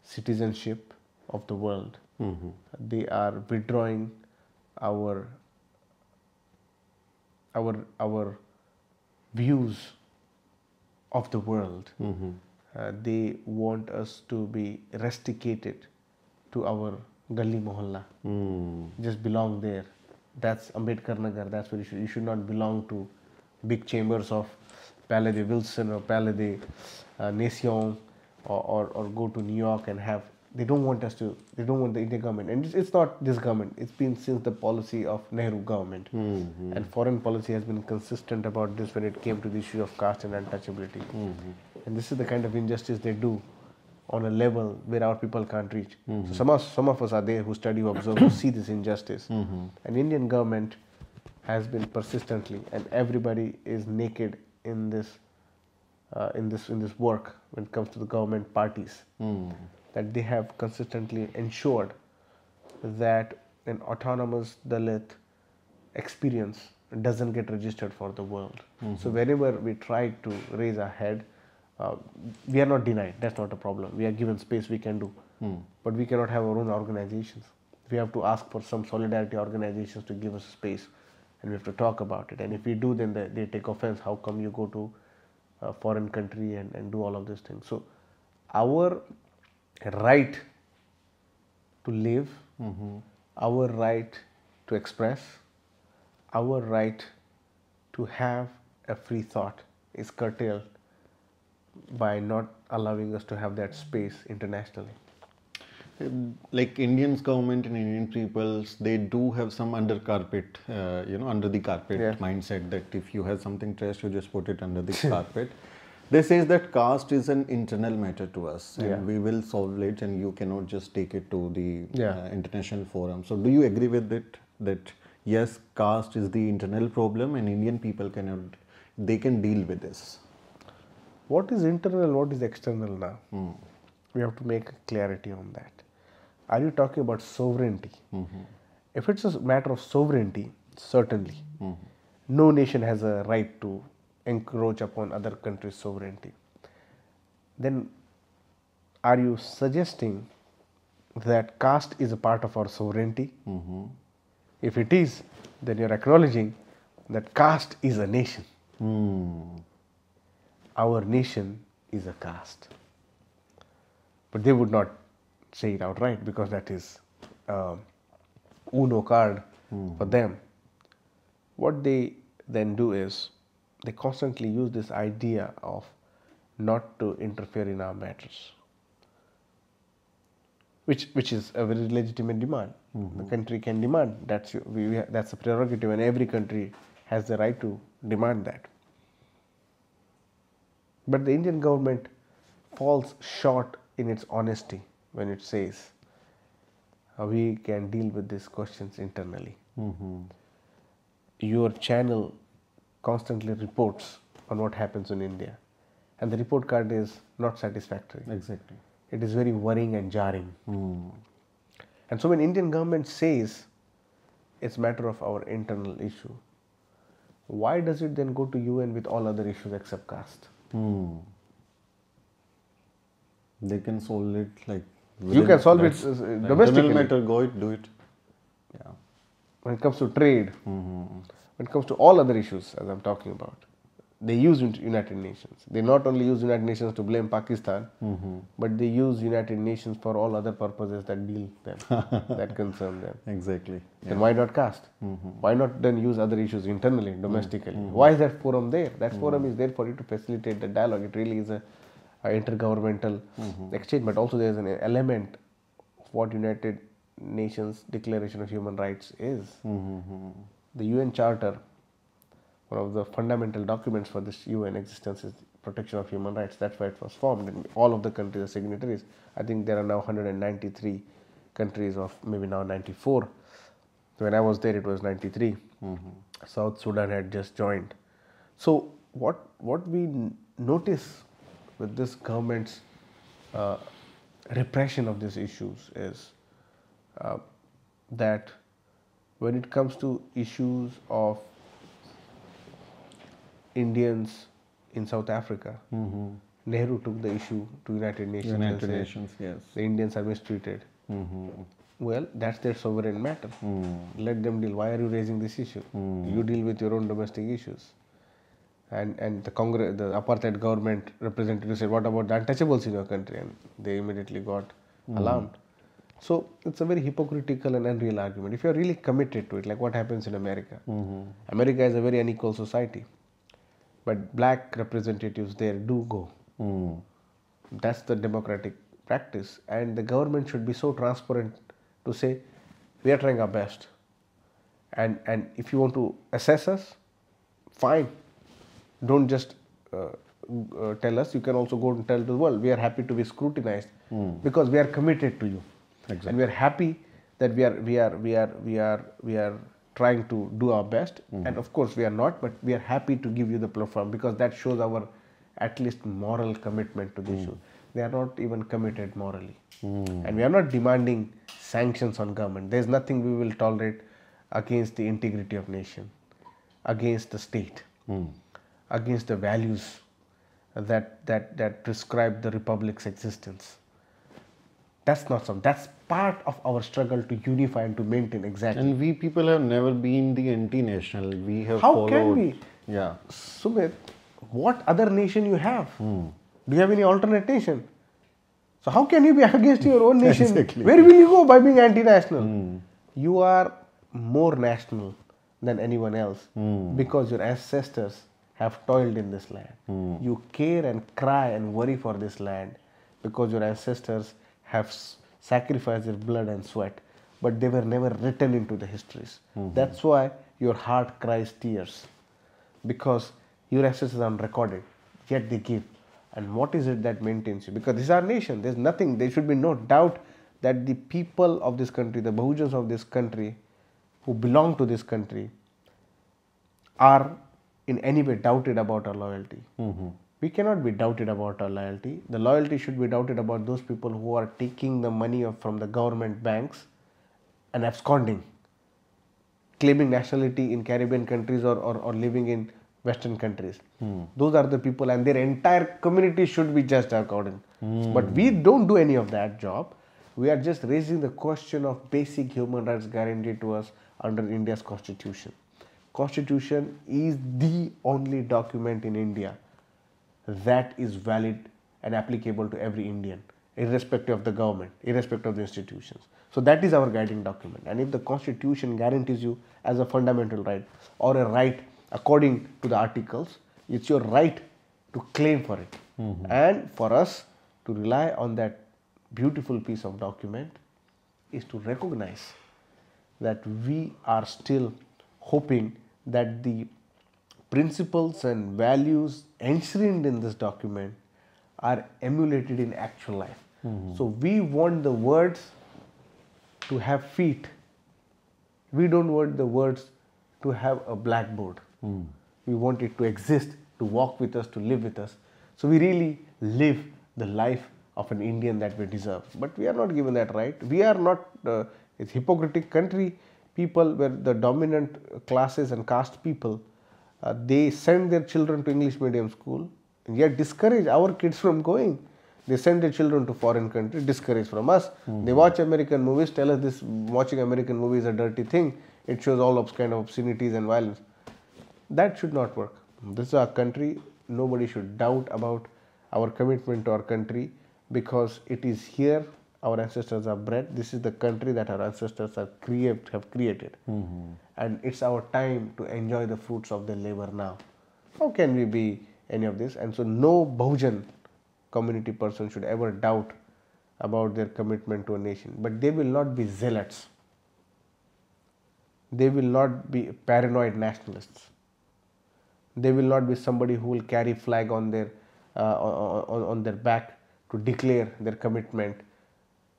citizenship of the world. Mm-hmm. They are withdrawing our our our views of the world. Mm-hmm. Uh, they want us to be rusticated to our Gali Mohalla. Mm. Just belong there. That's Ambedkar Nagar. That's where you should, you should not belong to big chambers of Palais de Wilson or Palais de uh, Nation or, or, or go to New York and have they don't want us to they don't want the indian government and it's, it's not this government it's been since the policy of nehru government mm-hmm. and foreign policy has been consistent about this when it came to the issue of caste and untouchability mm-hmm. and this is the kind of injustice they do on a level where our people can't reach mm-hmm. so some of some of us are there who study who observe who see this injustice mm-hmm. and indian government has been persistently and everybody is naked in this uh, in this in this work when it comes to the government parties mm-hmm that they have consistently ensured that an autonomous Dalit experience doesn't get registered for the world. Mm-hmm. So whenever we try to raise our head, uh, we are not denied. That's not a problem. We are given space. We can do, mm. but we cannot have our own organizations. We have to ask for some solidarity organizations to give us space, and we have to talk about it. And if we do, then they, they take offense. How come you go to a foreign country and, and do all of these things? So our right to live, mm-hmm. our right to express, our right to have a free thought is curtailed by not allowing us to have that space internationally um, like Indians government and Indian peoples, they do have some under carpet, uh, you know, under the carpet yeah. mindset that if you have something trash, you just put it under the carpet. They say that caste is an internal matter to us, and yeah. we will solve it, and you cannot just take it to the yeah. uh, international forum. So, do you agree with it that yes, caste is the internal problem, and Indian people cannot they can deal with this? What is internal? What is external now? Mm. We have to make clarity on that. Are you talking about sovereignty? Mm-hmm. If it's a matter of sovereignty, certainly, mm-hmm. no nation has a right to encroach upon other countries' sovereignty. Then, are you suggesting that caste is a part of our sovereignty? Mm-hmm. If it is, then you're acknowledging that caste is a nation. Mm. Our nation is a caste. But they would not say it outright because that is a um, Uno card mm. for hmm. them. What they then do is they constantly use this idea of not to interfere in our matters which which is a very legitimate demand mm -hmm. the mm-hmm. country can demand that's we, we that's a prerogative and every country has the right to demand that but the indian government falls short in its honesty when it says uh, we can deal with these questions internally mm -hmm. your channel constantly reports on what happens in India. And the report card is not satisfactory. Exactly. It is very worrying and jarring. Mm. And so when Indian government says it's matter of our internal issue, why does it then go to UN with all other issues except caste? Mm. They can solve it like you can solve it uh, domestically. Domestic Matter, go it, do it when it comes to trade, mm-hmm. when it comes to all other issues, as I'm talking about, they use United Nations. They not only use United Nations to blame Pakistan, mm-hmm. but they use United Nations for all other purposes that deal them, that concern them. Exactly. Then yeah. why not cast? Mm-hmm. Why not then use other issues internally, mm-hmm. domestically? Mm-hmm. Why is that forum there? That mm-hmm. forum is there for you to facilitate the dialogue. It really is a, a intergovernmental mm-hmm. exchange, but also there is an element of what United Nations Declaration of Human Rights is. Mm-hmm. The UN Charter, one of the fundamental documents for this UN existence, is protection of human rights. That's why it was formed, and all of the countries are signatories. I think there are now 193 countries, of maybe now 94. When I was there, it was 93. Mm-hmm. South Sudan had just joined. So what what we notice with this government's uh, repression of these issues is uh, that when it comes to issues of Indians in South Africa, mm-hmm. Nehru took the issue to United Nations. United Nations, yes. The Indians are mistreated. Mm-hmm. Well, that's their sovereign matter. Mm. Let them deal. Why are you raising this issue? Mm. You deal with your own domestic issues. And and the Congress, the apartheid government representative said, "What about the untouchables in your country?" And they immediately got mm. alarmed. So it's a very hypocritical and unreal argument. If you're really committed to it, like what happens in America, mm-hmm. America is a very unequal society, but black representatives there do go. Mm. That's the democratic practice, and the government should be so transparent to say, we are trying our best, and and if you want to assess us, fine, don't just uh, uh, tell us. You can also go and tell the world we are happy to be scrutinized mm. because we are committed to you. Exactly. And we are happy that we are we are we are we are we are trying to do our best. Mm-hmm. And of course, we are not, but we are happy to give you the platform because that shows our at least moral commitment to the mm. issue. They are not even committed morally, mm. and we are not demanding sanctions on government. There is nothing we will tolerate against the integrity of nation, against the state, mm. against the values that that that prescribe the republic's existence. That's not some. That's part of our struggle to unify and to maintain exactly. And we people have never been the anti-national. We have how followed, can we? Yeah. Sumit, what other nation you have? Hmm. Do you have any alternate nation? So how can you be against your own nation? exactly. Where will you go by being anti-national? Hmm. You are more national than anyone else hmm. because your ancestors have toiled in this land. Hmm. You care and cry and worry for this land because your ancestors have sacrificed their blood and sweat, but they were never written into the histories. Mm -hmm. That's why your heart cries tears because your ancestors are recorded, yet they give. And what is it that maintains you? Because this is our nation. There's nothing. There should be no doubt that the people of this country, the Bahujans of this country, who belong to this country, are in any way doubted about our loyalty. Mm -hmm we cannot be doubted about our loyalty. The loyalty should be doubted about those people who are taking the money from the government banks and absconding, claiming nationality in Caribbean countries or, or, or living in Western countries. Hmm. Those are the people, and their entire community should be judged according. Hmm. But we don't do any of that job. We are just raising the question of basic human rights guaranteed to us under India's constitution. Constitution is the only document in India that is valid and applicable to every Indian, irrespective of the government, irrespective of the institutions. So that is our guiding document. And if the constitution guarantees you as a fundamental right or a right according to the articles, it's your right to claim for it. Mm-hmm. And for us to rely on that beautiful piece of document is to recognize that we are still hoping that the principles and values enshrined in this document are emulated in actual life. Mm-hmm. So we want the words to have feet. We don't want the words to have a blackboard. Mm. We want it to exist, to walk with us, to live with us. So we really live the life of an Indian that we deserve. But we are not given that right. We are not, uh, it's hypocritic country. People where the dominant classes and caste people uh, they send their children to English medium school and yet discourage our kids from going. They send their children to foreign country, discourage from us. Mm -hmm. They watch American movies, tell us this watching American movies is a dirty thing. It shows all of kind of obscenities and violence. That should not work. This is our country. Nobody should doubt about our commitment to our country because it is here our ancestors have bred. This is the country that our ancestors create, have created. Mm-hmm. And it's our time to enjoy the fruits of their labor now. How can we be any of this? And so, no Bahujan community person should ever doubt about their commitment to a nation. But they will not be zealots, they will not be paranoid nationalists, they will not be somebody who will carry flag on their, uh, on, on, on their back to declare their commitment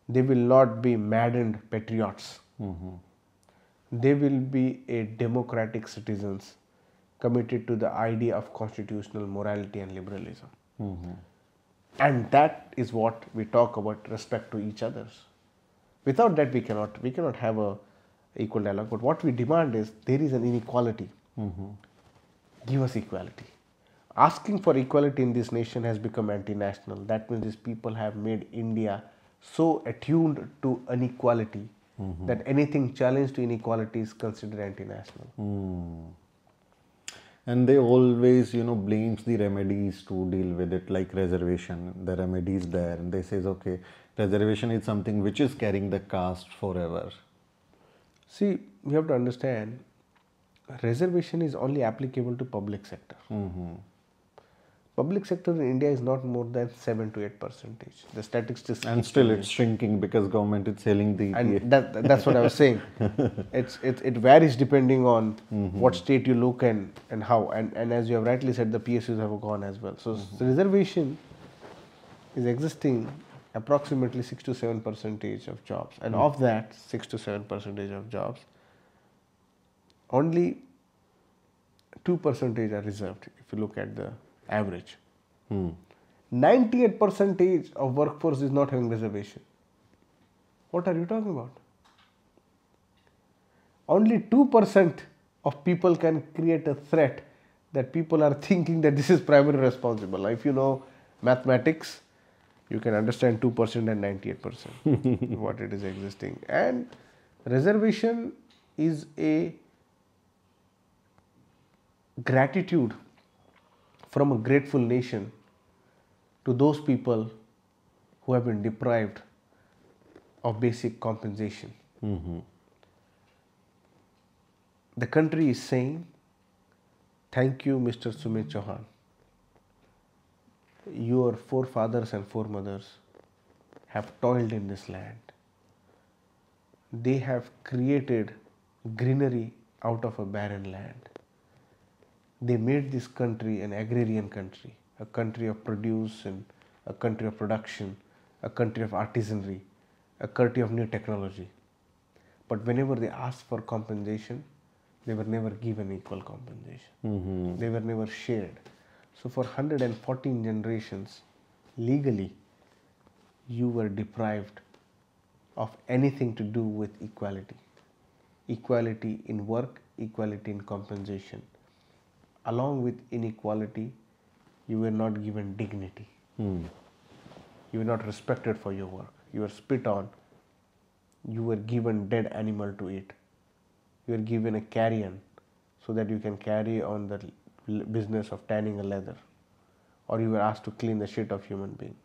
they will not be maddened patriots. Mm-hmm. They will be a democratic citizens committed to the idea of constitutional morality and liberalism. Mm-hmm. And that is what we talk about respect to each other. Without that, we cannot we cannot have a equal dialogue. But what we demand is there is an inequality. Mm-hmm. Give us equality. Asking for equality in this nation has become anti-national. That means these people have made India so attuned to inequality mm-hmm. that anything challenged to inequality is considered anti-national. Mm. And they always, you know, blames the remedies to deal with it, like reservation. The remedy is there, and they says, okay, reservation is something which is carrying the caste forever. See, we have to understand, reservation is only applicable to public sector. Mm-hmm public sector in India is not more than 7 to 8 percentage. The statistics and still it's shrinking because government is selling the and that, that's what I was saying. it's it, it varies depending on mm -hmm. what state you look and and how and and as you have rightly said the PSUs have gone as well. So mm -hmm. reservation is existing approximately 6 to 7 percentage of jobs and mm -hmm. of that 6 to 7 percentage of jobs only 2 percentage are reserved if you look at the average. Hmm. 98 percentage of workforce is not having reservation. What are you talking about? Only 2% of people can create a threat that people are thinking that this is primary responsible. If you know mathematics, you can understand 2% and 98% what it is existing. And reservation is a gratitude from a grateful nation to those people who have been deprived of basic compensation. Mm-hmm. The country is saying, Thank you, Mr. Sumit Chauhan. Your forefathers and foremothers have toiled in this land. They have created greenery out of a barren land they made this country an agrarian country, a country of produce and a country of production, a country of artisanry, a country of new technology. But whenever they asked for compensation, they were never given equal compensation. Mm-hmm. They were never shared. So for 114 generations, legally, you were deprived of anything to do with equality. Equality in work, equality in compensation, along with inequality, you were not given dignity. Hmm. You were not respected for your work. You were spit on. You were given dead animal to eat. You were given a carrion so that you can carry on the business of tanning a leather. Or you were asked to clean the shit of human being.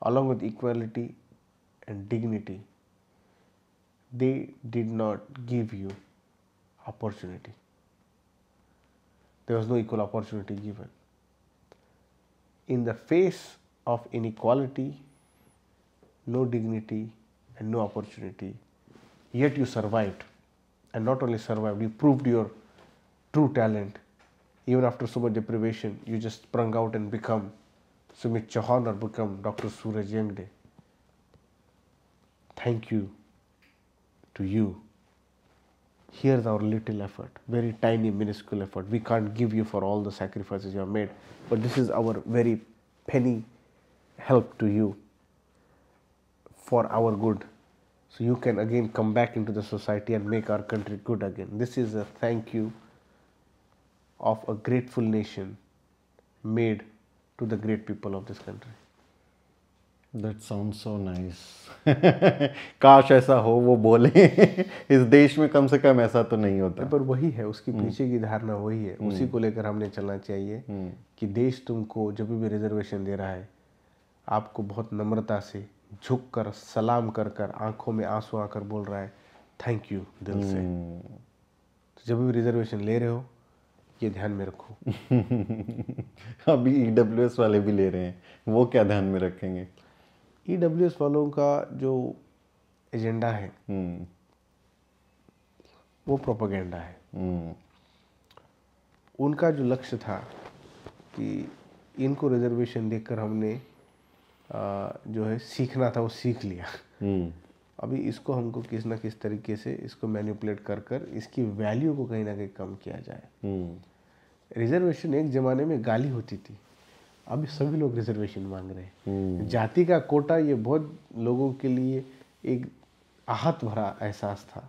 Along with equality and dignity, they did not give you opportunity. There was no equal opportunity given. In the face of inequality, no dignity and no opportunity, yet you survived and not only survived, you proved your true talent. Even after so much deprivation, you just sprung out and become Sumit Chauhan or become Dr. Suraj Thank you to you here's our little effort, very tiny, minuscule effort. We can't give you for all the sacrifices you have made, but this is our very penny help to you for our good. So you can again come back into the society and make our country good again. This is a thank you of a grateful nation made to the great people of this country. That sound so nice काश ऐसा हो वो बोले इस देश में कम से कम ऐसा तो नहीं होता पर वही है उसकी हम्म। पीछे की धारणा वही है हम्म। उसी को लेकर हमने चलना चाहिए हम्म। कि देश तुमको जब भी रिजर्वेशन दे रहा है आपको बहुत नम्रता से झुक कर सलाम कर कर आंखों में आंसू आकर बोल रहा है थैंक यू दिल से तो जब भी रिजर्वेशन ले रहे हो ये ध्यान में रखो अभी ई e वाले भी ले रहे हैं वो क्या ध्यान में रखेंगे ई डब्ल्यू एस वालों का जो एजेंडा है hmm. वो प्रोपागेंडा है hmm. उनका जो लक्ष्य था कि इनको रिजर्वेशन देकर हमने आ, जो है सीखना था वो सीख लिया hmm. अभी इसको हमको किस ना किस तरीके से इसको मैनिपुलेट कर कर इसकी वैल्यू को कहीं ना कहीं कम किया जाए रिजर्वेशन एक ज़माने में गाली होती थी अभी सभी लोग रिजर्वेशन मांग रहे हैं हम्म। जाति का कोटा ये बहुत लोगों के लिए एक आहत भरा एहसास था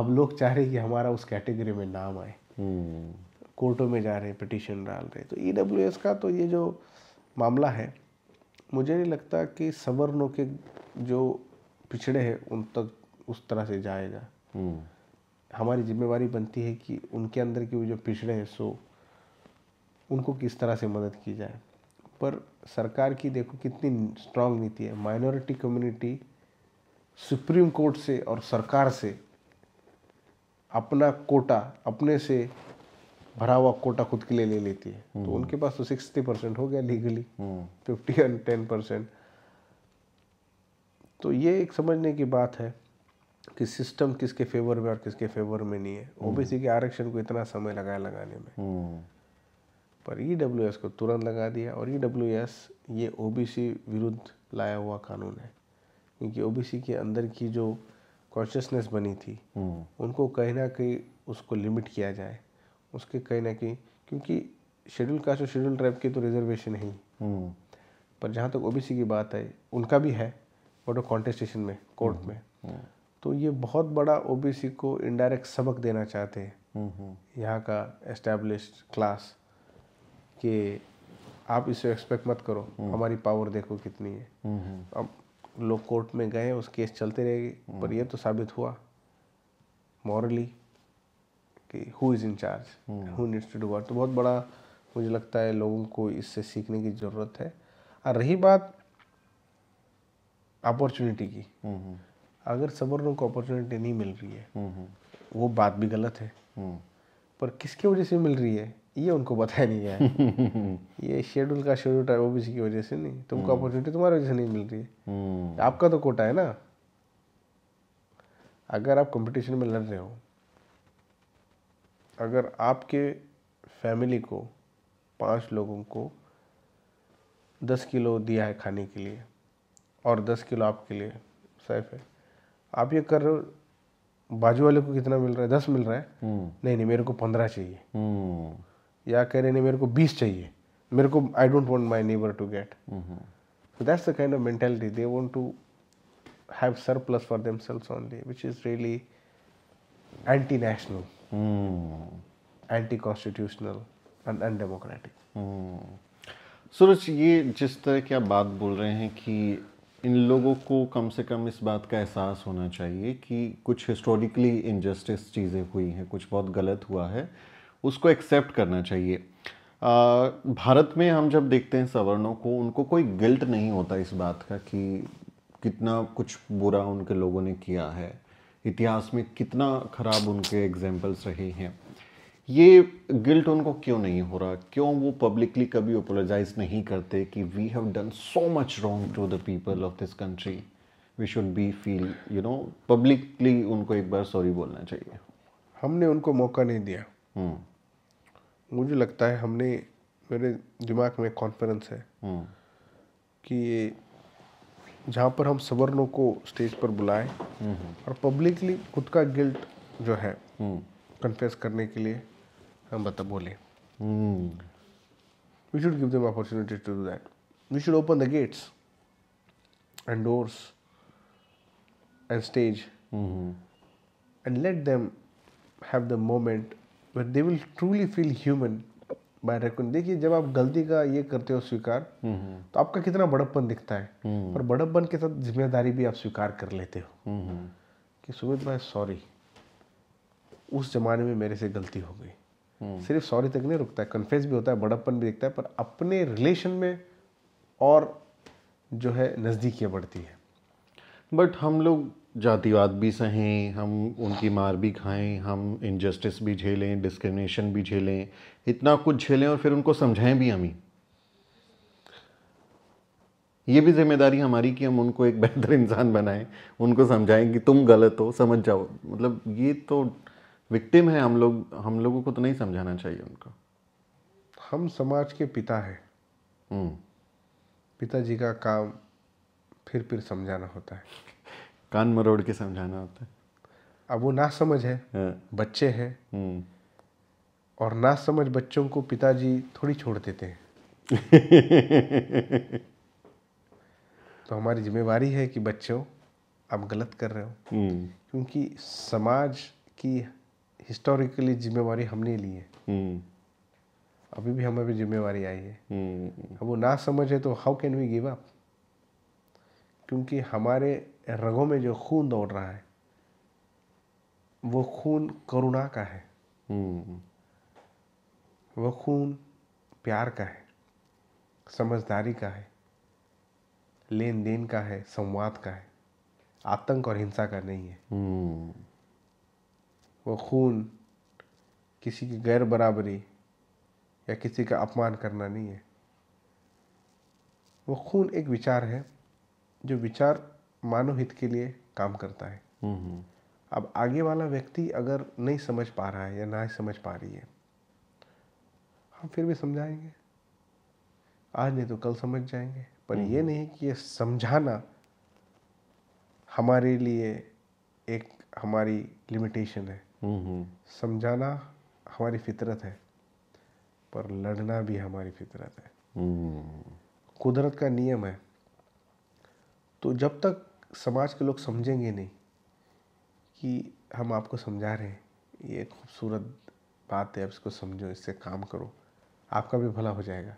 अब लोग चाह रहे कि हमारा उस कैटेगरी में नाम आए हम्म। कोर्टों में जा रहे हैं पिटिशन डाल रहे हैं तो ई डब्ल्यू एस का तो ये जो मामला है मुझे नहीं लगता कि सवर्णों के जो पिछड़े हैं उन तक उस तरह से जाएगा हम्म। हमारी जिम्मेवारी बनती है कि उनके अंदर के जो पिछड़े हैं सो उनको किस तरह से मदद की जाए पर सरकार की देखो कितनी स्ट्रांग नीति है माइनॉरिटी कम्युनिटी सुप्रीम कोर्ट से और सरकार से अपना कोटा अपने से भरा हुआ कोटा खुद के लिए ले लेती है तो हम्म। उनके पास तो सिक्सटी परसेंट हो गया legally fifty and ten percent तो ये एक समझने की बात है कि सिस्टम किसके फेवर में और किसके फेवर में नहीं है ओबीसी हम्म। के आरक्षण को इतना समय लगाया लगाने में हम्म। पर ई डब्ल्यू एस को तुरंत लगा दिया और ई डब्ल्यू एस ये ओ बी सी विरुद्ध लाया हुआ कानून है क्योंकि ओ बी सी के अंदर की जो कॉन्शियसनेस बनी थी हम्म। उनको कहीं ना कहीं उसको लिमिट किया जाए उसके कहीं ना कहीं क्योंकि शेड्यूल कास्ट और शेड्यूल ट्राइब की तो रिजर्वेशन है हम्म। पर जहाँ तक तो ओबीसी की बात है उनका भी है बट वो कॉन्टेस्टेशन तो में कोर्ट हम्म। में तो ये बहुत बड़ा ओबीसी को इनडायरेक्ट सबक देना चाहते हैं यहाँ का एस्टेब्लिश क्लास कि आप इसे एक्सपेक्ट मत करो हम्म। हमारी पावर देखो कितनी है हम्म, हम्म। अब लोग कोर्ट में गए उस केस चलते रहे पर यह तो साबित हुआ मॉरली कि who is in charge who needs to do work तो बहुत बड़ा मुझे लगता है लोगों को इससे सीखने की ज़रूरत है और रही बात अपॉर्चुनिटी की अगर सब लोगों को अपॉर्चुनिटी नहीं मिल रही है वो बात भी गलत है पर किसकी वजह से मिल रही है ये उनको बताया नहीं है ये शेड्यूल का शेड्यूल है वो की वजह से नहीं तुमको अपॉर्चुनिटी हम्म। तुम्हारी वजह से नहीं मिल रही है हम्म। आपका तो कोटा है ना अगर आप कंपटीशन में लड़ रहे हो अगर आपके फैमिली को पांच लोगों को दस किलो दिया है खाने के लिए और दस किलो आपके लिए सैफ है आप ये कर रहे हो बाजू वाले को कितना मिल रहा है दस मिल रहा है हम्म। नहीं नहीं मेरे को पंद्रह चाहिए या कह रहे नहीं मेरे को बीस चाहिए मेरे को I don't want my neighbour to get that's the kind of mentality they want to have surplus for themselves only which is really anti national anti constitutional and undemocratic Suraj ये जिस तरह की आप बात बोल रहे हैं कि इन लोगों को कम से कम इस बात का एहसास होना चाहिए कि कुछ हिस्टोरिकली इनजस्टिस चीज़ें हुई हैं कुछ बहुत गलत हुआ है उसको एक्सेप्ट करना चाहिए भारत में हम जब देखते हैं सवर्णों को उनको कोई गिल्ट नहीं होता इस बात का कि कितना कुछ बुरा उनके लोगों ने किया है इतिहास में कितना ख़राब उनके एग्जाम्पल्स रहे हैं ये गिल्ट उनको क्यों नहीं हो रहा क्यों वो पब्लिकली कभी अपोलोजाइज नहीं करते कि we have done so much wrong to the people of this country we should be feel you know publicly उनको एक बार सॉरी बोलना चाहिए हमने उनको मौका नहीं दिया हम्म। मुझे लगता है हमने मेरे दिमाग में कॉन्फिडेंस है हम्म। कि ये जहाँ पर हम सवर्णों को स्टेज पर बुलाएं हम्म। और पब्लिकली खुद का गिल्ट जो है कन्फेस हम्म। करने के लिए हम बता बोले we should give them opportunity to do that we should open the gates and doors and stage and let them have the moment but they will truly feel human by reckon देखिए जब आप गलती का ये करते हो स्वीकार तो आपका कितना बड़प्पन दिखता है और हम्म। बड़प्पन के साथ जिम्मेदारी भी आप स्वीकार कर लेते हो कि सुमित भाई सॉरी उस जमाने में मेरे से गलती हो गई हम्म। सिर्फ सॉरी तक नहीं रुकता है कन्फेस भी होता है बड़प्पन भी दिखता है पर अपने रिलेशन में और जो है नज़दीकियाँ बढ़ती है बट हम लोग जातिवाद भी सहें हम उनकी मार भी खाएं हम इनजस्टिस भी झेलें डिस्क्रिमिनेशन भी झेलें इतना कुछ झेलें और फिर उनको समझाएं भी हम ही ये भी जिम्मेदारी हमारी कि हम उनको एक बेहतर इंसान बनाएं उनको समझाएं कि तुम गलत हो समझ जाओ मतलब ये तो विक्टिम है हम लोग हम लोगों को तो नहीं समझाना चाहिए उनको हम समाज के पिता हैं हम्म। पिताजी का काम फिर फिर समझाना होता है कान मरोड़ के समझाना होता है अब वो ना समझ है हाँ। बच्चे हैं हम्म। और ना समझ बच्चों को पिताजी थोड़ी छोड़ देते हैं तो हमारी जिम्मेवारी है कि बच्चों आप गलत कर रहे हो हम्म। क्योंकि समाज की हिस्टोरिकली जिम्मेवारी हमने ली है हम्म। अभी भी हमें भी जिम्मेवारी आई है अब वो ना समझे तो how can we give up क्योंकि हमारे रगों में जो खून दौड़ रहा है वो खून करुणा का है हम्म। वो खून प्यार का है समझदारी का है लेन देन का है संवाद का है आतंक और हिंसा का नहीं है हम्म। वो खून किसी की गैर बराबरी या किसी का अपमान करना नहीं है वो खून एक विचार है जो विचार मानव हित के लिए काम करता है अब आगे वाला व्यक्ति अगर नहीं समझ पा रहा है या ना समझ पा रही है हम फिर भी समझाएंगे आज नहीं तो कल समझ जाएंगे पर यह नहीं कि यह समझाना हमारे लिए एक हमारी लिमिटेशन है समझाना हमारी फितरत है पर लड़ना भी हमारी फितरत है हम्म। कुदरत का नियम है तो जब तक समाज के लोग समझेंगे नहीं कि हम आपको समझा रहे हैं ये खूबसूरत बात है आप इसको समझो इससे काम करो आपका भी भला हो जाएगा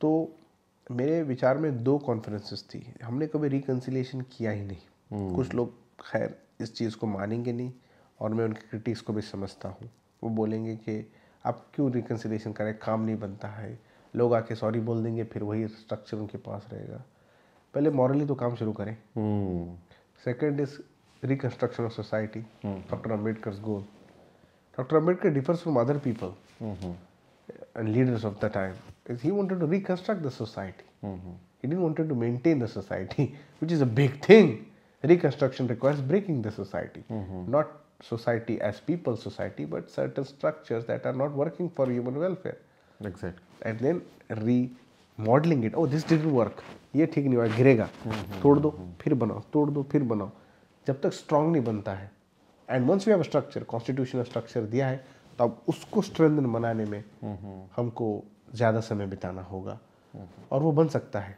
तो मेरे विचार में दो कॉन्फ्रेंसेस थी हमने कभी रिकन्सिलेशन किया ही नहीं हम्म। कुछ लोग खैर इस चीज़ को मानेंगे नहीं और मैं उनके क्रिटिक्स को भी समझता हूँ वो बोलेंगे कि आप क्यों रिकन्सिलेशन करें काम नहीं बनता है लोग आके सॉरी बोल देंगे फिर वही स्ट्रक्चर उनके पास रहेगा पहले मॉरली तो काम शुरू करें second is reconstruction of society doctor Ambedkar goal doctor Ambedkar differs from other people and leaders of the time is he wanted to reconstruct the society he didn't wanted to maintain the society which is a big thing reconstruction requires breaking the society not society as people society but certain structures that are not working for human welfare exact and then remodelling it oh this didn't work ये ठीक नहीं हुआ गिरेगा हम्म, तोड़ हम्म, दो हम्म। फिर बनाओ तोड़ दो फिर बनाओ जब तक स्ट्रांग नहीं बनता है and once we have structure constitutional structure दिया है तो अब उसको स्ट्रेंथन बनाने में हमको ज़्यादा समय बिताना होगा और वो बन सकता है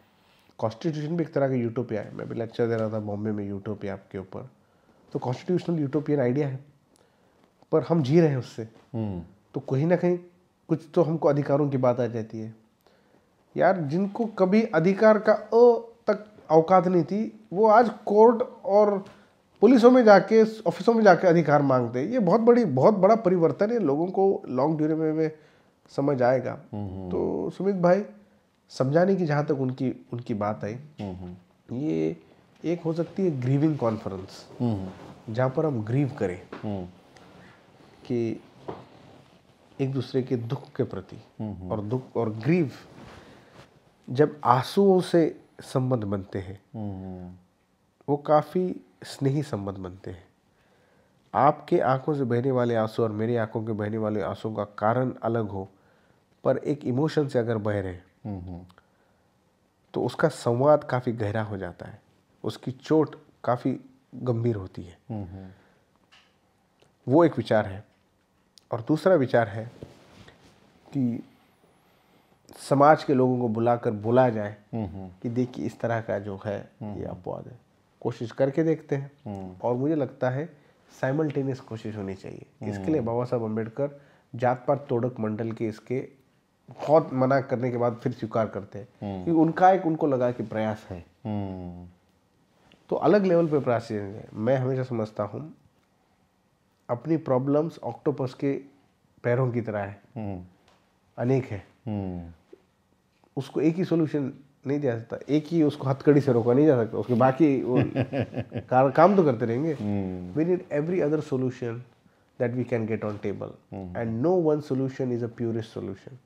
कॉन्स्टिट्यूशन भी एक तरह का यूटोपिया है मैं भी लेक्चर दे रहा था बॉम्बे में यूटोपिया आपके ऊपर तो कॉन्स्टिट्यूशनल यूटोपियन आइडिया है पर हम जी रहे हैं उससे तो कहीं ना कहीं कुछ तो हमको अधिकारों की बात आ जाती है यार जिनको कभी अधिकार का अ तक औकात नहीं थी वो आज कोर्ट और पुलिसों में जाके ऑफिसों में जाके अधिकार मांगते ये बहुत बड़ी बहुत बड़ा परिवर्तन है लोगों को लॉन्ग ड्यूरे में, में समझ आएगा तो सुमित भाई समझाने की जहाँ तक उनकी उनकी बात आई ये एक हो सकती है ग्रीविंग कॉन्फ्रेंस जहाँ पर हम ग्रीव करें हम्म। कि एक दूसरे के दुख के प्रति और दुख और ग्रीव जब आंसुओं से संबंध बनते हैं वो काफ़ी स्नेही संबंध बनते हैं आपके आंखों से बहने वाले आंसू और मेरी आंखों के बहने वाले आंसू का कारण अलग हो पर एक इमोशन से अगर बह रहे तो उसका संवाद काफ़ी गहरा हो जाता है उसकी चोट काफ़ी गंभीर होती है वो एक विचार है और दूसरा विचार है कि समाज के लोगों को बुलाकर बोला जाए हम्म, हम्म। कि देखिए इस तरह का जो है हम्म, ये अपवाद है कोशिश करके देखते हैं और मुझे लगता है साइमल्टेनियस कोशिश होनी चाहिए इसके लिए बाबा साहब अम्बेडकर जात पात तोड़क मंडल के इसके बहुत मना करने के बाद फिर स्वीकार करते हैं क्योंकि उनका एक उनको लगा कि प्रयास है तो अलग लेवल पर प्रयास मैं हमेशा समझता हूँ अपनी प्रॉब्लम्स ऑक्टोपस के पैरों की तरह है अनेक है उसको एक ही सोल्यूशन नहीं दिया सकता एक ही उसको हथकड़ी से रोका नहीं जा सकता उसके बाकी वो कार, काम तो करते रहेंगे we need every other solution that we can get on table and no one solution is a purest solution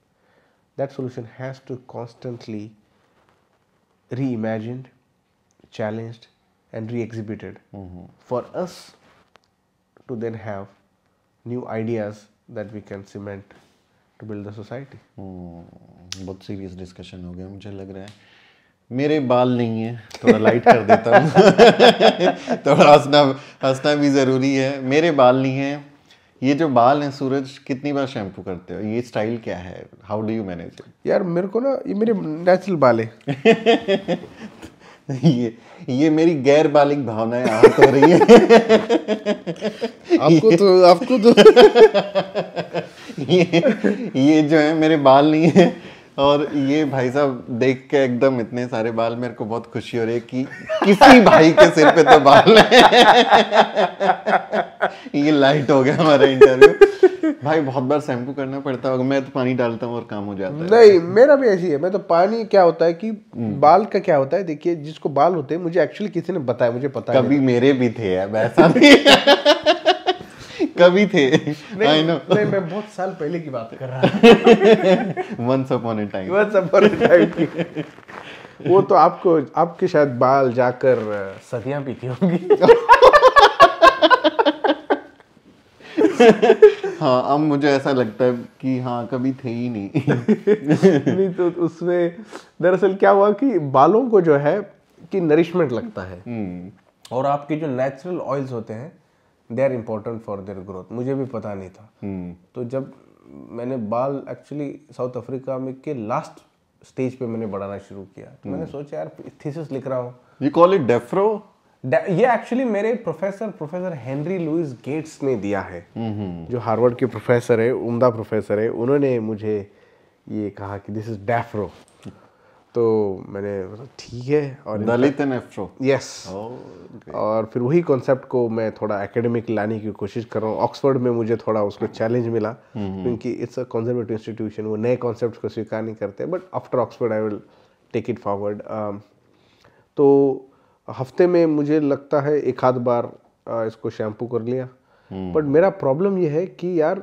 that solution has to constantly reimagined challenge and re exhibited for us to then have new ideas that we can cement to build the society बहुत serious discussion हो गया मुझे लग रहा है मेरे बाल नहीं है थोड़ा लाइट कर देता हूँ थोड़ा हंसना हंसना भी ज़रूरी है मेरे बाल नहीं है ये जो बाल हैं सूरज कितनी बार शैम्पू करते हो ये स्टाइल क्या है हाउ डू यू मैनेज यार मेरे को ना ये मेरे नेचुरल बाल है ये ये मेरी गैर बालिक भावनाएं आ तो रही है आपको तो आपको तो ये जो है मेरे बाल नहीं है और ये भाई साहब देख के एकदम इतने सारे बाल मेरे को बहुत खुशी हो रही है कि किसी भाई के सिर पे तो बाल है ये लाइट हो गया हमारा इंटरव्यू भाई बहुत बार शैम्पू करना पड़ता है मैं तो पानी डालता हूँ और काम हो जाता है नहीं मेरा भी ऐसी है मैं तो पानी क्या होता है कि हम्म। बाल का क्या होता है देखिए जिसको बाल होते हैं मुझे एक्चुअली किसी ने बताया मुझे पता कभी मेरे भी थे वैसा ऐसा कभी थे नहीं, नहीं मैं बहुत साल पहले की बात कर रहा हूँ वो तो आपको आपके शायद बाल जाकर सदियां पीती होंगी हाँ अब मुझे ऐसा लगता है कि हाँ कभी थे ही नहीं नहीं तो उसमें दरअसल क्या हुआ कि बालों को जो है कि नरिशमेंट लगता है हम्म। और आपके जो नेचुरल ऑयल्स होते हैं they are important for their growth मुझे भी पता नहीं था hmm. तो जब मैंने बाल एक्चुअली साउथ अफ्रीका में के लास्ट स्टेज पे मैंने बढ़ाना शुरू किया तो मैंने hmm. सोचा यार थीसिस लिख रहा हूँ यू कॉल इट डेफ्रो ये एक्चुअली मेरे professor professor Henry Louis Gates ने दिया है hmm. जो हार्वर्ड के प्रोफेसर है उमदा प्रोफेसर है उन्होंने मुझे ये कहा कि दिस इज डेफ्रो तो मैंने ठीक है और दलित नेफ्रो यस oh, और फिर वही कॉन्सेप्ट को मैं थोड़ा एकेडमिक लाने की कोशिश कर रहा हूँ ऑक्सफोर्ड में मुझे थोड़ा उसको चैलेंज hmm. मिला hmm, hmm. क्योंकि इट्स अ कॉन्जर्वेटिव इंस्टीट्यूशन वो नए कॉन्सेप्ट को स्वीकार नहीं करते but after Oxford I will take it forward तो हफ्ते में मुझे लगता है एक आध बार uh, इसको शैम्पू कर लिया बट मेरा प्रॉब्लम यह है कि यार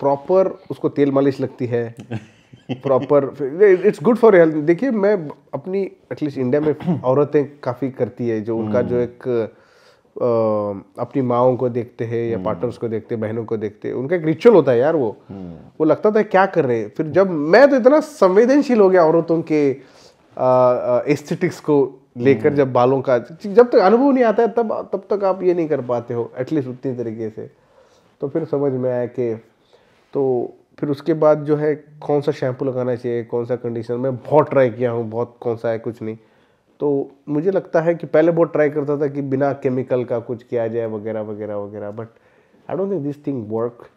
प्रॉपर उसको तेल मालिश लगती है proper it's good for health देखिए मैं अपनी एटलीस्ट इंडिया में औरतें काफ़ी करती है जो उनका जो एक आ, अपनी माओ को देखते हैं या पार्टनर्स को देखते हैं बहनों को देखते हैं उनका एक रिचुअल होता है यार वो वो लगता था क्या कर रहे हैं फिर जब मैं तो इतना संवेदनशील हो गया औरतों के एस्थेटिक्स को लेकर जब बालों का जब तक अनुभव नहीं आता है तब तब तक आप ये नहीं कर पाते हो एटलीस्ट उतनी तरीके से तो फिर समझ में आया कि तो फिर उसके बाद जो है कौन सा शैम्पू लगाना चाहिए कौन सा कंडीशनर मैं बहुत ट्राई किया हूँ बहुत कौन सा है कुछ नहीं तो मुझे लगता है कि पहले बहुत ट्राई करता था कि बिना केमिकल का कुछ किया जाए वगैरह वगैरह वगैरह but I don't think this thing work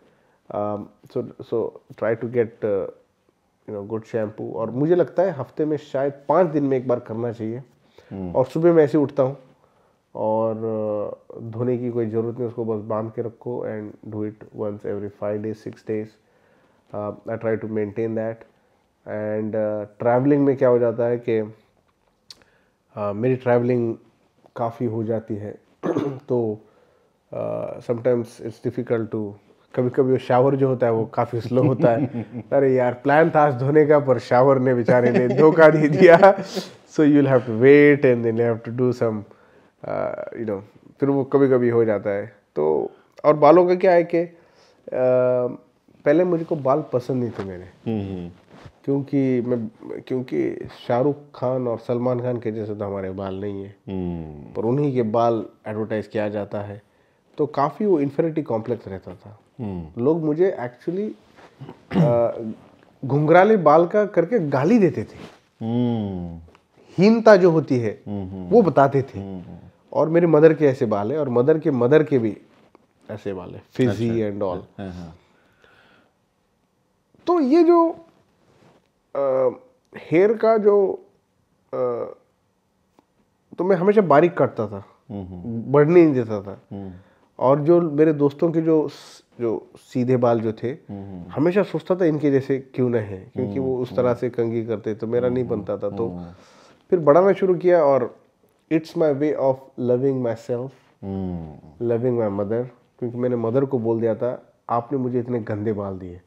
so so try to get you know good shampoo और मुझे लगता है हफ्ते में शायद पाँच दिन में एक बार करना चाहिए hmm. और सुबह मैं ऐसे उठता हूँ और uh, धोने की कोई ज़रूरत नहीं उसको बस बांध के रखो and do it once every five days six days I try to maintain that and travelling में क्या हो जाता है कि uh, मेरी ट्रैवलिंग काफ़ी हो जाती है तो समटाइम्स इट्स डिफ़िकल्ट टू कभी कभी वो शावर जो होता है वो काफ़ी स्लो होता है अरे यार प्लान था आज धोने का पर शावर ने बेचारे ने धोखा दे दिया so you have to wait and then have to do some you know फिर वो कभी कभी हो जाता है तो और बालों का क्या है कि uh, पहले मुझे को बाल पसंद नहीं थे मेरे हम्म, हम्म। क्योंकि मैं क्योंकि शाहरुख खान और सलमान खान के जैसे तो हमारे बाल नहीं है पर हम्म। उन्हीं के बाल एडवर्टाइज किया जाता है तो काफ़ी वो इन्फेरिटी कॉम्प्लेक्स रहता था लोग मुझे एक्चुअली घुंघराले बाल का करके गाली देते थे हीनता जो होती है वो बताते थे और मेरे मदर के ऐसे बाल है और मदर के मदर के भी ऐसे बाल है फिजी एंड ऑल अच्छा। तो ये जो हेयर का जो आ, तो मैं हमेशा बारीक काटता था हम्म, हम्म। बढ़ने नहीं देता था हम्म। और जो मेरे दोस्तों के जो जो सीधे बाल जो थे हमेशा सोचता था इनके जैसे क्यों ना है क्योंकि वो उस तरह से कंगी करते तो मेरा नहीं बनता था तो फिर बढ़ाना शुरू किया और it's my way of loving myself loving my mother क्योंकि मैंने मदर को बोल दिया था आपने मुझे इतने गंदे बाल दिए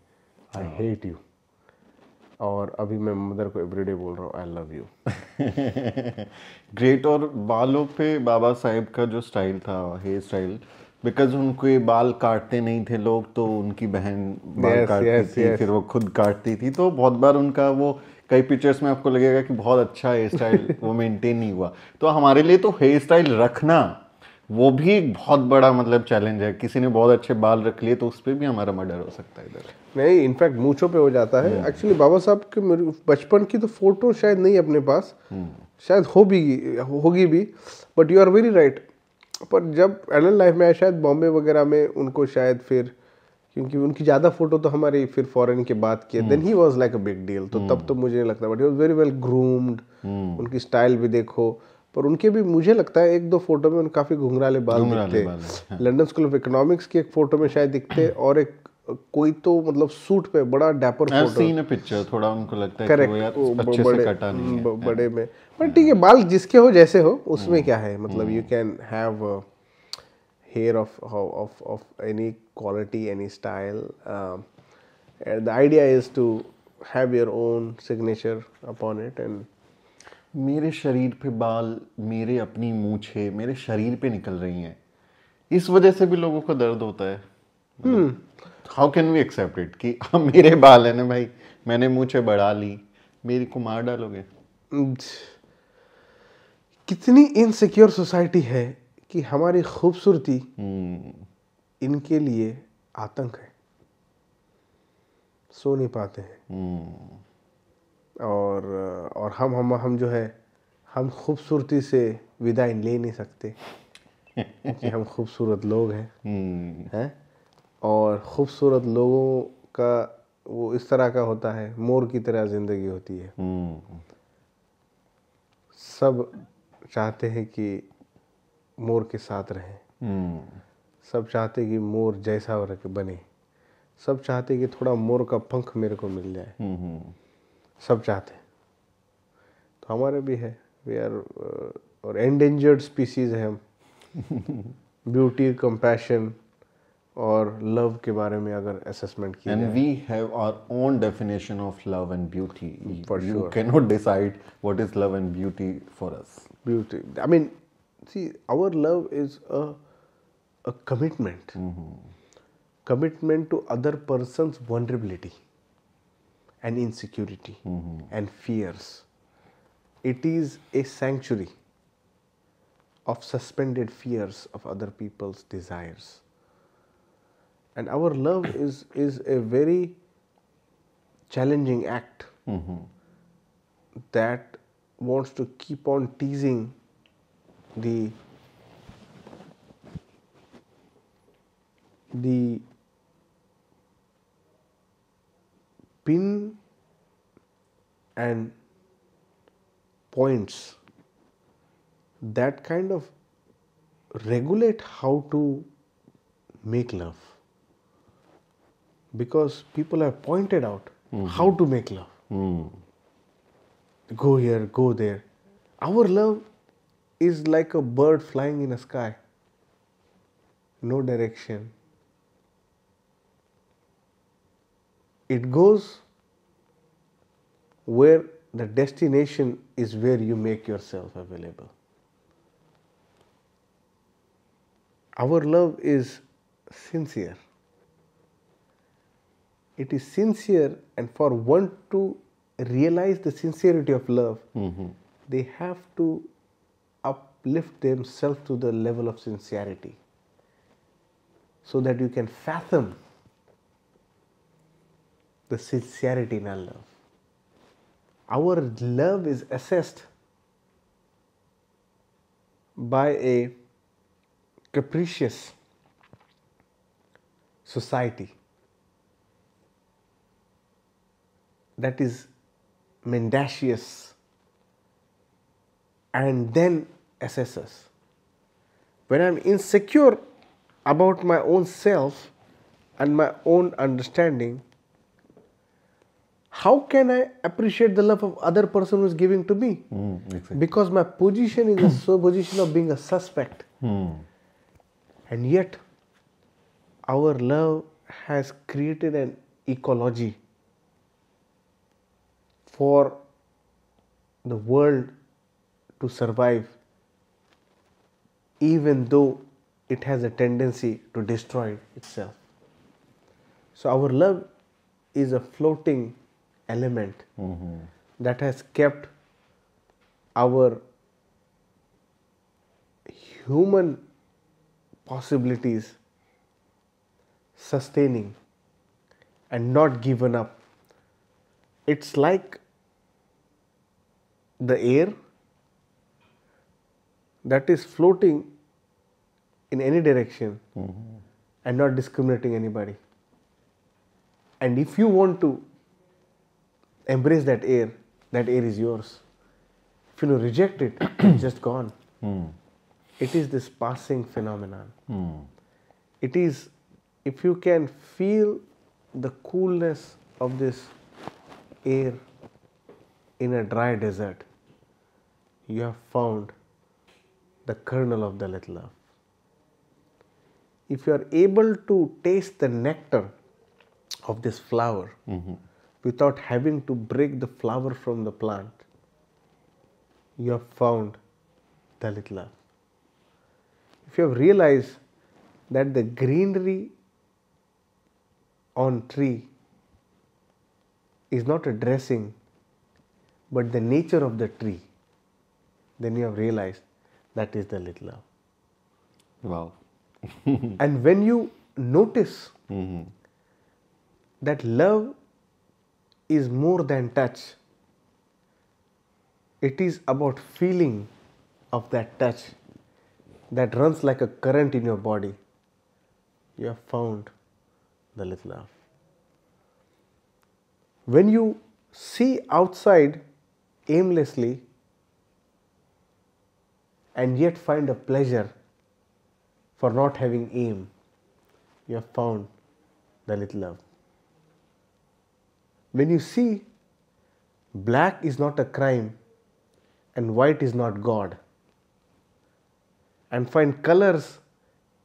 आई हेट यू और अभी मैं मदर को एवरीडे बोल रहा हूँ आई लव यू ग्रेट और बालों पे बाबा साहेब का जो स्टाइल था हेयर स्टाइल बिकॉज उनके बाल काटते नहीं थे लोग तो उनकी बहन बाल yes, काटती yes, थी yes. फिर वो खुद काटती थी तो बहुत बार उनका वो कई पिक्चर्स में आपको लगेगा कि बहुत अच्छा हेयर स्टाइल वो मेंटेन नहीं हुआ तो हमारे लिए तो हेयर स्टाइल रखना वो भी एक बहुत बड़ा मतलब चैलेंज है किसी ने बहुत अच्छे बाल रख लिए तो उस पर भी हमारा मर्डर हो सकता है इधर नहीं इनफैक्ट मूछों पे हो जाता है एक्चुअली हम्म। बाबा साहब के बचपन की तो फोटो शायद नहीं अपने पास हम्म। शायद हो भी होगी भी but you are very right पर जब एडल्ट लाइफ में आया शायद बॉम्बे वगैरह में उनको शायद फिर क्योंकि उनकी ज़्यादा फोटो तो हमारे फिर फॉरेन के बाद किए then he was like a big deal तो तब हम्म। तो मुझे नहीं लगता but he was very well groomed उनकी स्टाइल भी देखो पर उनके भी मुझे लगता है एक दो फोटो में उन काफ़ी घुंघराले बाल दिखते हाँ। लंडन स्कूल ऑफ इकोनॉमिक्स की एक फोटो में शायद दिखते और एक कोई तो मतलब सूट पे बड़ा डैपर फोटो पिक्चर थोड़ा उनको लगता है कि वो यार अच्छे बड़े, से कटा नहीं है हाँ। बड़े में पर ठीक है बाल जिसके हो जैसे हो उसमें हम्म। क्या है मतलब you can have hair of of of any quality any style uh, the idea is to have your own signature upon it and मेरे शरीर पे बाल मेरे अपनी मूछे मेरे शरीर पे निकल रही हैं इस वजह से भी लोगों को दर्द होता है how can we accept it कि हम हाँ, मेरे बाल है ना भाई मैंने मूछे बढ़ा ली मेरी को मार डालोगे कितनी इनसिक्योर सोसाइटी है कि हमारी खूबसूरती हम्म। इनके लिए आतंक है सो नहीं पाते हैं हम्म। और और हम हम हम जो है हम खूबसूरती से विदाई ले नहीं सकते कि हम खूबसूरत लोग हैं हम्म। हैं और ख़ूबसूरत लोगों का वो इस तरह का होता है मोर की तरह ज़िंदगी होती है हम्म। सब चाहते हैं कि मोर के साथ रहें हम्म। सब चाहते कि मोर जैसा बने सब चाहते कि थोड़ा मोर का पंख मेरे को मिल जाए सब चाहते हैं तो हमारे भी है वी आर uh, और एंडेंजर्ड स्पीसीज है हम ब्यूटी कंपैशन और लव के बारे में अगर असेसमेंट किया and we have our own definition of love and beauty you can not decide what is love and beauty for us beauty I mean see our love is a a commitment commitment to other person vulnerability and insecurity mm-hmm. and fears. It is a sanctuary of suspended fears of other people's desires. And our love is, is a very challenging act mm-hmm. that wants to keep on teasing the the pin and points that kind of regulate how to make love because people have pointed out mm-hmm. how to make love. Mm. Go here, go there. Our love is like a bird flying in a sky, no direction, it goes where the destination is where you make yourself available. Our love is sincere. It is sincere, and for one to realize the sincerity of love, mm-hmm. they have to uplift themselves to the level of sincerity so that you can fathom the sincerity in our love. Our love is assessed by a capricious society that is mendacious and then assess us. When I'm insecure about my own self and my own understanding, how can I appreciate the love of other person who is giving to me? Mm, exactly. Because my position is a so position of being a suspect. Mm. And yet, our love has created an ecology for the world to survive, even though it has a tendency to destroy itself. So, our love is a floating element mm-hmm. that has kept our human possibilities sustaining and not given up. It's like the air that is floating in any direction mm-hmm. and not discriminating anybody. And if you want to embrace that air that air is yours if you reject it it's just gone mm. it is this passing phenomenon mm. it is if you can feel the coolness of this air in a dry desert you have found the kernel of the little love if you are able to taste the nectar of this flower mm-hmm without having to break the flower from the plant, you have found the little love. If you have realized that the greenery on tree is not a dressing but the nature of the tree, then you have realized that is the little love. Wow. and when you notice mm-hmm. that love is more than touch. It is about feeling of that touch that runs like a current in your body. You have found the little love. When you see outside aimlessly and yet find a pleasure for not having aim, you have found the little love. When you see black is not a crime and white is not God, and find colors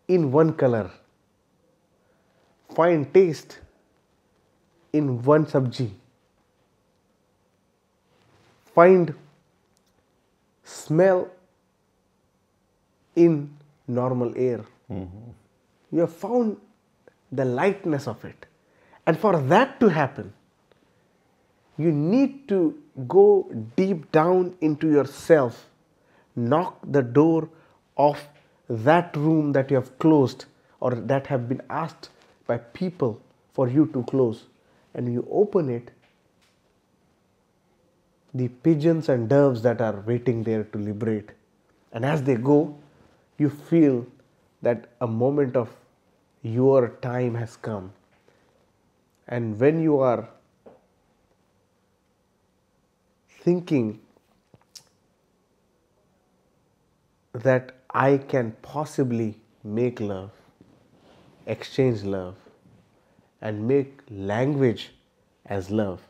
in one color, find taste in one subji, find smell in normal air. Mm-hmm. You have found the lightness of it. And for that to happen, you need to go deep down into yourself, knock the door of that room that you have closed or that have been asked by people for you to close, and you open it. The pigeons and doves that are waiting there to liberate. And as they go, you feel that a moment of your time has come. And when you are thinking that I can possibly make love, exchange love, and make language as love,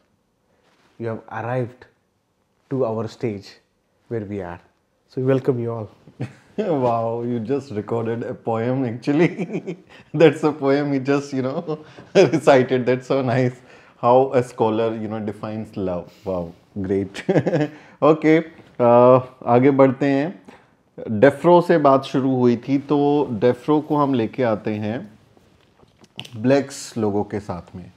you have arrived to our stage where we are. So, we welcome you all. wow, you just recorded a poem actually. That's a poem you just, you know, recited. That's so nice. How a scholar, you know, defines love. Wow. Great okay uh, आगे बढ़ते हैं डेफ्रो से बात शुरू हुई थी तो डेफ्रो को हम लेके आते हैं ब्लैक्स लोगों के साथ में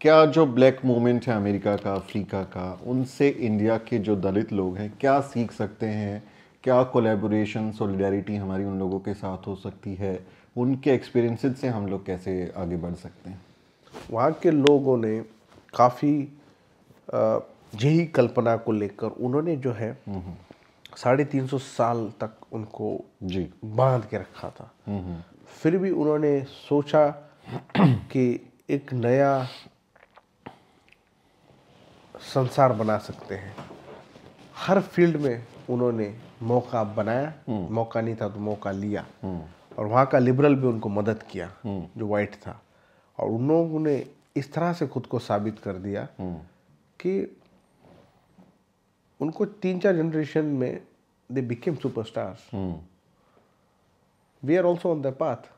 क्या जो ब्लैक मूवमेंट है अमेरिका का अफ्रीका का उनसे इंडिया के जो दलित लोग हैं क्या सीख सकते हैं क्या कोलेबोरेशन सोलिडारिटी हमारी उन लोगों के साथ हो सकती है उनके एक्सपीरियंसेस से हम लोग कैसे आगे बढ़ सकते हैं वहाँ के लोगों ने काफ़ी यही कल्पना को लेकर उन्होंने जो है साढ़े तीन सौ साल तक उनको जी बांध के रखा था हम्म, हम्म। फिर भी उन्होंने सोचा कि एक नया संसार बना सकते हैं हर फील्ड में उन्होंने मौका बनाया हम्म। मौका नहीं था तो मौका लिया और वहाँ का लिबरल भी उनको मदद किया जो वाइट था और उन लोगों ने इस तरह से खुद को साबित कर दिया कि उनको तीन चार जनरेशन में they became superstars we are also on the path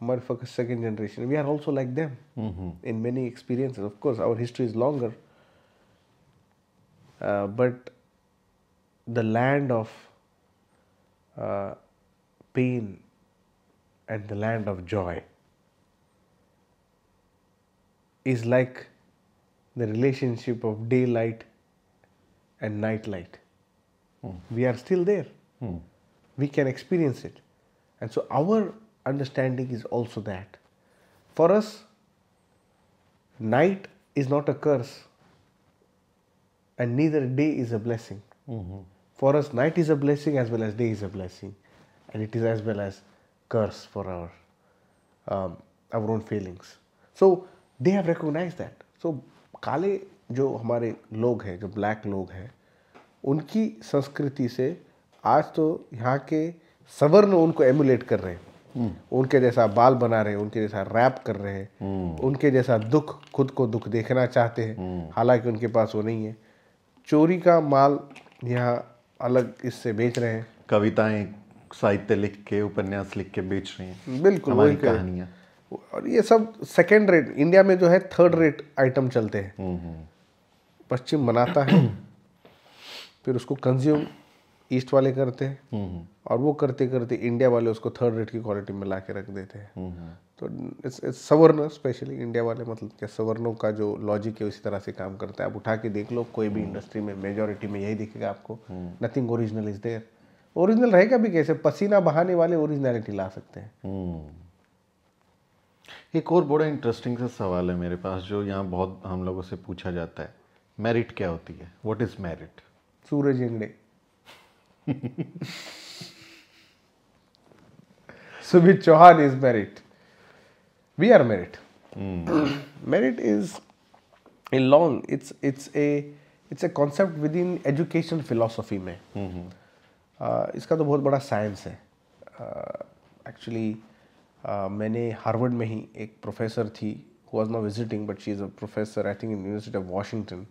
हमारे first second generation we are also like them in many experience of course our history is longer but the land of pain and the land of joy is like the relationship of daylight and night light. Mm. We are still there. Mm. We can experience it. And so our understanding is also that. For us, night is not a curse and neither day is a blessing. Mm-hmm. For us, night is a blessing as well as day is a blessing. And it is as well as curse for our, um, our own feelings. So they have recognized that. So Kale जो हमारे लोग हैं जो black लोग हैं उनकी संस्कृति से आज तो यहाँ के सवर्ण उनको एमुलेट कर रहे हैं हम्म। उनके जैसा बाल बना रहे हैं उनके जैसा रैप कर रहे हैं हम्म। उनके जैसा दुख खुद को दुख देखना चाहते हैं हम्म। हालांकि उनके पास वो नहीं है चोरी का माल यहाँ अलग इससे बेच रहे हैं कविताएं साहित्य लिख के उपन्यास लिख के बेच रहे हैं बिल्कुल वही कहानियाँ और ये सब सेकेंड रेट इंडिया में जो है थर्ड रेट आइटम चलते हैं पश्चिम मनाता है फिर उसको कंज्यूम ईस्ट वाले करते हैं हम्म, हम्म। और वो करते करते इंडिया वाले उसको थर्ड रेट की क्वालिटी में ला के रख देते हैं हम्म, तो इट्स इट्स सवर्ण स्पेशली इंडिया वाले मतलब क्या सवर्णों का जो लॉजिक है उसी तरह से काम करता है आप उठा के देख लो कोई भी इंडस्ट्री में मेजोरिटी में यही दिखेगा आपको nothing original is there original रहेगा भी कैसे पसीना बहाने वाले ओरिजिनलिटी ला सकते हैं एक और बड़ा इंटरेस्टिंग सा सवाल है मेरे पास जो यहाँ बहुत हम लोगों से पूछा जाता है मेरिट क्या होती है what is merit Suraj Ingde Sumit Chauhan is merit we are merit merit is a long it's it's a it's a concept within education philosophy में hmm. uh, इसका तो बहुत बड़ा साइंस है एक्चुअली uh, uh, मैंने हार्वर्ड में ही एक प्रोफेसर थी was not visiting but she is a professor I think university of Washington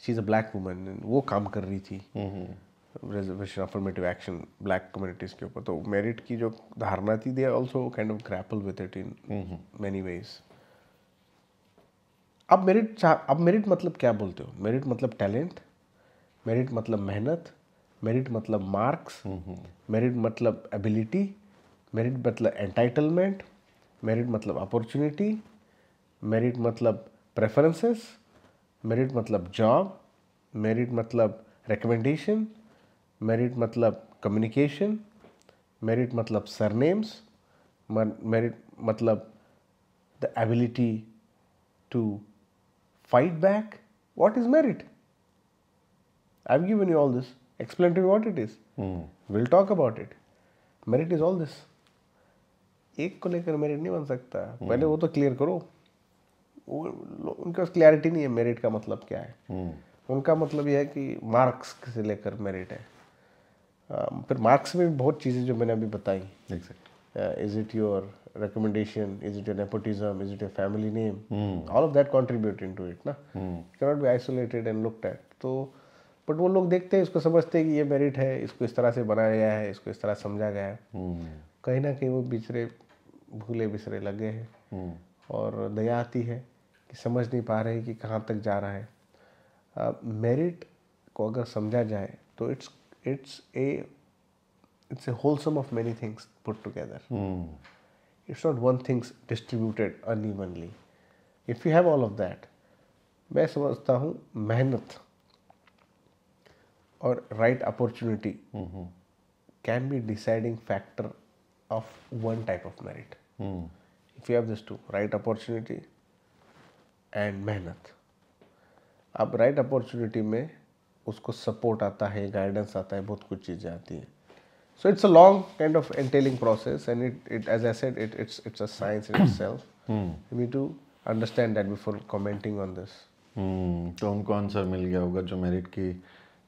she is a black woman वो काम कर रही थी reservation affirmative action black communities के ऊपर तो मेरिट की जो धारणा थी they also kind of grapple with it in many ways अब मेरिट अब मेरिट मतलब क्या बोलते हो मेरिट मतलब टैलेंट मेरिट मतलब मेहनत मेरिट मतलब मार्क्स मेरिट मतलब एबिलिटी मेरिट मतलब एंटाइटलमेंट मेरिट मतलब अपॉर्चुनिटी मेरिट मतलब प्रेफरेंसेस मेरिट मतलब जॉब मेरिट मतलब रिकमेंडेशन मेरिट मतलब कम्युनिकेशन मेरिट मतलब सरनेम्स मेरिट मतलब the ability to fight back what is merit I've given you all this explain to what it is will talk about it merit is all this एक को लेकर merit नहीं बन सकता पहले hmm. वो तो क्लियर करो उनके पास क्लैरिटी नहीं है मेरिट का मतलब क्या है हम्म। उनका मतलब यह है कि मार्क्स से लेकर मेरिट है फिर मार्क्स में भी बहुत चीज़ें जो मैंने अभी बताई is it your recommendation is it your nepotism is it your family name mm. all of that contribute into ना cannot be isolated and look that तो बट वो लोग देखते हैं इसको समझते हैं कि ये मेरिट है इसको इस तरह से बनाया गया है इसको इस तरह समझा गया है हम्म। कहीं ना कहीं वो बिचरे भूले बिसरे लगे हैं और दया आती है कि समझ नहीं पा रहे कि कहाँ तक जा रहा है मेरिट को अगर समझा जाए तो it's it's a it's a wholesome of many things put together it's not one things distributed unevenly if you have all of that मैं समझता हूँ मेहनत और right opportunity can be deciding factor of one type of merit if you have this two right opportunity and मेहनत अब right opportunity में उसको support आता है गाइडेंस आता है बहुत कुछ चीज़ें आती हैं so it's a long kind of entailing process and it it as I said it it's it's a science in self we to understand that before commenting on this तो उनको आंसर मिल गया होगा जो मेरिट की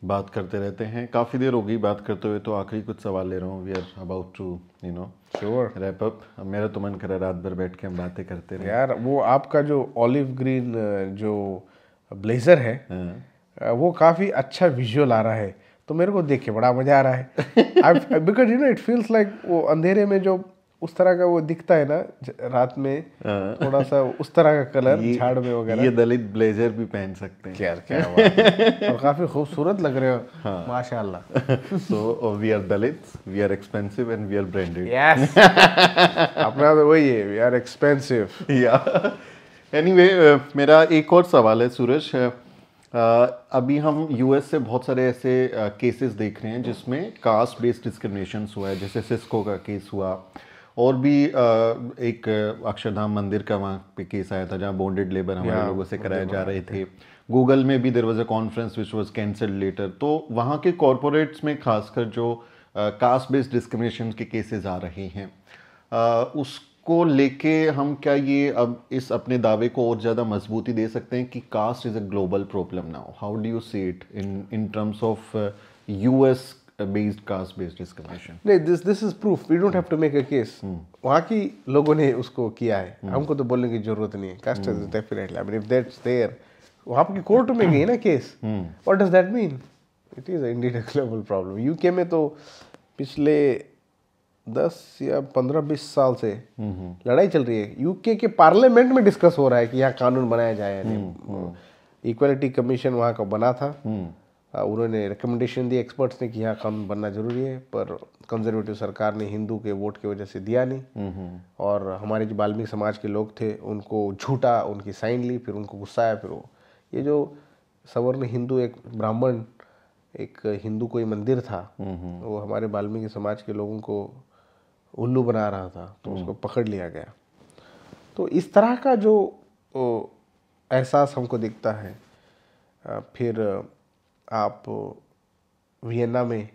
बात करते रहते हैं काफ़ी देर हो गई बात करते हुए तो आखिरी कुछ सवाल ले रहा हूँ we are about to you know sure wrap up मेरा तो मन करा रात भर बैठ के हम बातें करते रहे यार वो आपका जो ऑलिव ग्रीन जो ब्लेजर है हाँ। वो काफ़ी अच्छा विजुअल आ रहा है तो मेरे को देख के बड़ा मज़ा आ रहा है because you know it feels like वो अंधेरे में जो उस तरह का वो दिखता है ना रात में हाँ। थोड़ा सा उस तरह का कलर झाड़ में वगैरह ये दलित ब्लेजर भी पहन सकते हैं क्या क्या बात और काफी खूबसूरत लग रहे हो हाँ। माशाल्लाह so we are Dalit we are expensive and we are branded yes अपना तो वही है वी आर एक्सपेंसिव या एनीवे मेरा एक और सवाल है सूरज Uh, uh अभी हम यूएस से बहुत सारे ऐसे केसेस uh, देख रहे हैं जिसमें कास्ट बेस्ड डिस्क्रिमिनेशन हुआ है जैसे सिस्को का केस हुआ uh, और भी एक अक्षरधाम मंदिर का वहाँ पे केस आया था जहाँ बॉन्डेड लेबर हमारे लोगों से कराए जा रहे थे गूगल में भी there was a conference which was cancelled later तो वहाँ के कॉरपोरेट्स में खासकर जो कास्ट बेस्ड डिस्क्रिमिनेशन के केसेस आ रहे हैं उसको लेके हम क्या ये अब इस अपने दावे को और ज़्यादा मजबूती दे सकते हैं कि caste is a global problem now how do you see it in in terms of as based caste based discrimination नहीं this this is proof we don't have to make a case वहाँ की लोगों ने उसको किया है hmm. हमको तो बोलने की जरूरत नहीं है caste is definitely I mean if that's there वहाँ की कोर्ट में गई ना case what does that mean it is Indian global problem UK में तो पिछले दस या पंद्रह बीस साल से hmm. लड़ाई चल रही है यूके के पार्लियामेंट में डिस्कस हो रहा है कि यहाँ कानून बनाया जाए इक्वलिटी कमीशन hmm. hmm. वहाँ का बना था उन्होंने रिकमेंडेशन दी एक्सपर्ट्स ने कि यहाँ कानून बनना ज़रूरी है पर कंजर्वेटिव सरकार ने हिंदू के वोट की वजह से दिया नहीं और हमारे जो बाल्मीकि समाज के लोग थे उनको झूठा उनकी साइन ली फिर उनको गुस्सा आया फिर वो ये जो सवर्ण हिंदू एक ब्राह्मण एक हिंदू कोई मंदिर था वो हमारे बाल्मीकि समाज के लोगों को उल्लू बना रहा था तो हम्म। उसको पकड़ लिया गया तो इस तरह का जो एहसास हमको दिखता है फिर आप वियना में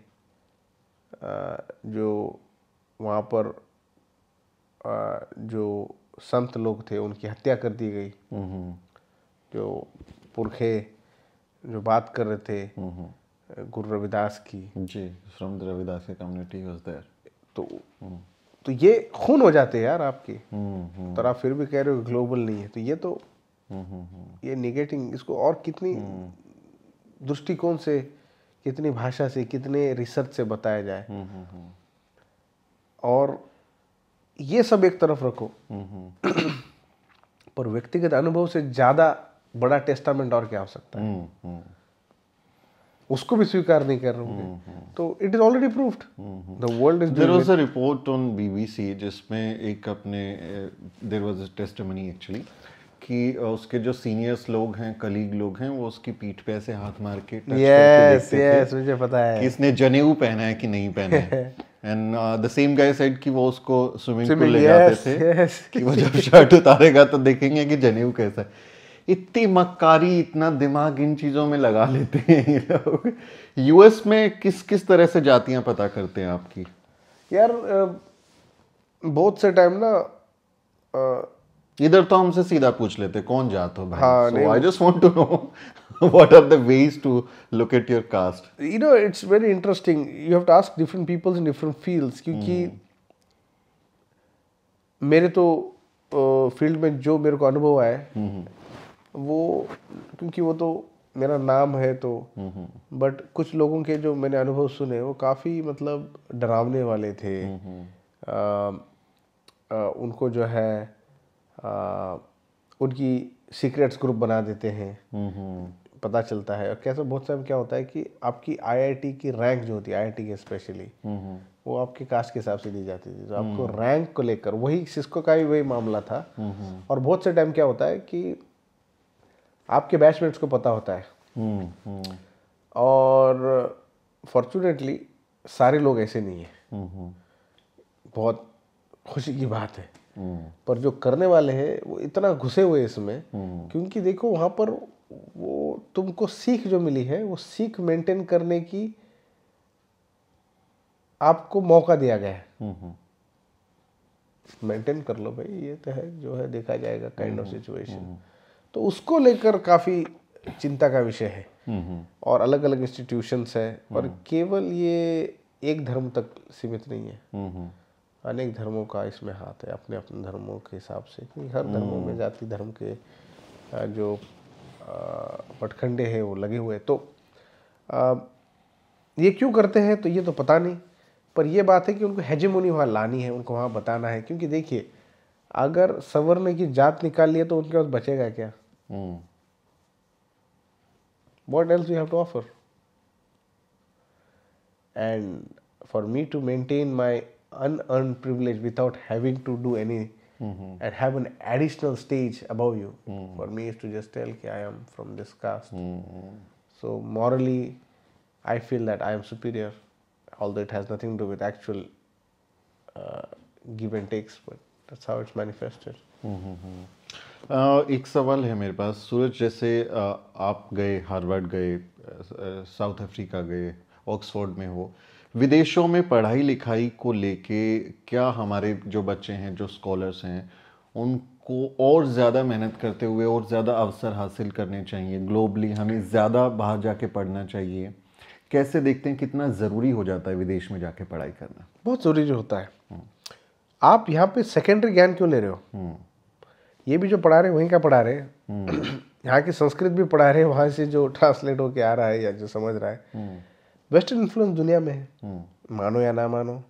जो वहाँ पर जो संत लोग थे उनकी हत्या कर दी गई जो पुरखे जो बात कर रहे थे गुरु रविदास की जी श्रम रविदास की कम्युनिटी वाज देयर तो हम्म। तो ये खून हो जाते हैं यार आपके तो आप फिर भी कह रहे हो ग्लोबल नहीं है तो ये तो ये निगेटिंग इसको और कितनी हम्म। दृष्टिकोण से कितनी भाषा से कितने रिसर्च से बताया जाए हम्म, हम्म, हम्म। और ये सब एक तरफ रखो पर व्यक्तिगत अनुभव से ज़्यादा बड़ा टेस्टामेंट और क्या हो सकता है उसको भी स्वीकार नहीं कर रहा तो it is already proofed the world is there was a report on BBC जिसमें एक अपने there was a testimony actually कि उसके जो सीनियर्स लोग हैं कलीग लोग हैं वो उसकी पीठ पे ऐसे हाथ मार के टच यस यस मुझे पता है कि इसने जनेऊ पहना है कि नहीं पहना है and the same guy said कि वो उसको स्विमिंग पूल ले जाते yes, थे yes. कि वो जब शर्ट उतारेगा तो देखेंगे कि जनेऊ कैसा है इतनी मक्कारी इतना दिमाग इन चीज़ों में लगा लेते हैं ये लोग यूएस में किस किस तरह से जातियां पता करते हैं आपकी यार बहुत से टाइम ना इधर तो हमसे सीधा पूछ लेते कौन जात हो भाई I just want to know what are the ways to look at your caste you know it's very interesting you have to ask different peoples in different fields क्योंकि hmm. मेरे तो फील्ड uh, में जो मेरे को अनुभव आए hmm, hmm. वो क्योंकि वो तो मेरा नाम है तो बट mm-hmm. Hmm. कुछ लोगों के जो मैंने अनुभव सुने वो काफ़ी मतलब डरावने वाले थे mm-hmm. आ, आ, उनको जो है आ, उनकी सीक्रेट्स ग्रुप बना देते हैं पता चलता है और कैसे बहुत समय क्या होता है कि आपकी आईआईटी की रैंक जो होती है आईआईटी की स्पेशली वो आपके कास्ट के हिसाब से दी जाती थी तो आपको रैंक हम्म। को लेकर वही सिस्को का भी वही मामला था और बहुत से टाइम क्या होता है कि आपके बैचमेट्स को पता होता है और फॉर्चुनेटली सारे लोग ऐसे नहीं हैं बहुत खुशी की बात है पर जो करने वाले हैं वो इतना घुसे हुए इसमें क्योंकि हम्म। देखो वहाँ पर वो तुमको सीख जो मिली है वो सीख मेंटेन करने की आपको मौका दिया गया है मेंटेन हम्म, हम्म। कर लो भाई ये तो है जो है देखा जाएगा काइंड ऑफ सिचुएशन तो उसको लेकर काफ़ी चिंता का विषय है और अलग अलग इंस्टीट्यूशंस है और केवल ये एक धर्म तक सीमित नहीं है अनेक धर्मों का इसमें हाथ है अपने अपने धर्मों के हिसाब से कि हर धर्मों में हम्म। जाति धर्म के जो पटखंडे हैं वो लगे हुए तो आ, ये क्यों करते हैं तो ये तो पता नहीं पर यह बात है कि उनको हेजेमोनी वहाँ लानी है उनको वहाँ बताना है क्योंकि देखिए अगर सवर्ण की जात निकाल लिया तो उनके पास बचेगा क्या what else you have to offer and for me to maintain my unearned privilege without having to do any mm-hmm. and have an additional stage above you. Mm-hmm. For me, is to just tell that I am from this caste. Mm-hmm. So morally, I feel that I am superior, although it has nothing to do with actual uh, give and takes, but that's how it's manifested. mm Uh, एक सवाल है मेरे पास सूरज जैसे आप गए Harvard गए south Africa गए Oxford में हो uh, विदेशों में पढ़ाई लिखाई को लेके क्या हमारे जो बच्चे हैं जो स्कॉलर्स हैं उनको और ज़्यादा मेहनत करते हुए और ज़्यादा अवसर हासिल करने चाहिए ग्लोबली हमें ज़्यादा बाहर जाके पढ़ना चाहिए कैसे देखते हैं कितना ज़रूरी हो जाता है विदेश में जाके पढ़ाई करना बहुत ज़रूरी होता है हम्म। आप यहाँ पे सेकेंडरी ज्ञान क्यों ले रहे हो हम्म। ये भी जो पढ़ा रहे हैं वहीं का पढ़ा रहे हैं हम्म। यहाँ की संस्कृत भी पढ़ा रहे हैं वहाँ से जो ट्रांसलेट होके आ रहा है या जो समझ रहा है वेस्टर्न इन्फ्लुएंस दुनिया में है हम्म। मानो या ना मानो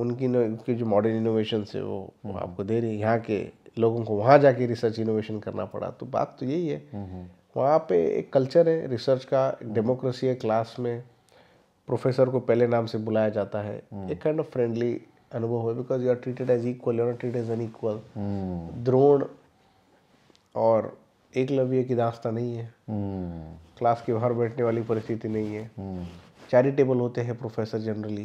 उनकी उनकी जो मॉडर्न इनोवेशन है वो हम्म। आपको दे रही है यहाँ के लोगों को वहाँ जाके रिसर्च इनोवेशन करना पड़ा तो बात तो यही है हम्म, वहाँ पे एक कल्चर है रिसर्च का डेमोक्रेसी है क्लास में प्रोफेसर को पहले नाम से बुलाया जाता है एक काइंड ऑफ फ्रेंडली अनुभव है because you are treated as equal you are treated as unequal Drona और एकलव्य की दास्ता नहीं है हम्म। क्लास के बाहर बैठने वाली परिस्थिति नहीं है हम्म। चैरिटेबल होते हैं प्रोफेसर जनरली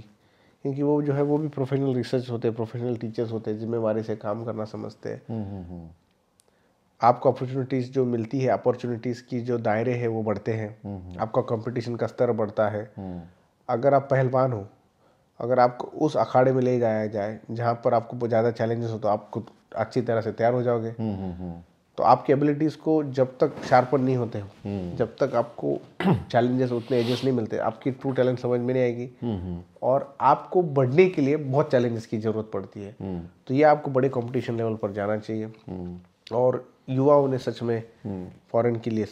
क्योंकि वो जो है वो भी प्रोफेशनल रिसर्च होते हैं प्रोफेशनल टीचर्स होते हैं जिम्मेवारी से काम करना समझते हैं हम्म, आपको अपॉर्चुनिटीज़ जो मिलती है अपॉर्चुनिटीज़ की जो दायरे हैं वो बढ़ते हैं आपका कंपटीशन का स्तर बढ़ता है अगर आप पहलवान हो अगर आपको उस अखाड़े में ले जाया जाए जहाँ पर आपको ज़्यादा चैलेंजेस हो तो आप खुद अच्छी तरह से तैयार हो जाओगे तो आपकी एबिलिटीज़ को जब तक शार्पन नहीं होते हो हम्म। जब तक आपको चैलेंजेस उतने एजेस नहीं मिलते आपकी ट्रू टैलेंट समझ में नहीं आएगी और आपको बढ़ने के लिए बहुत चैलेंजेस की ज़रूरत पड़ती है हम्म। तो ये आपको बड़े कॉम्पिटिशन लेवल पर जाना चाहिए हम्म। और युवाओं ने सच में फॉरन के लिए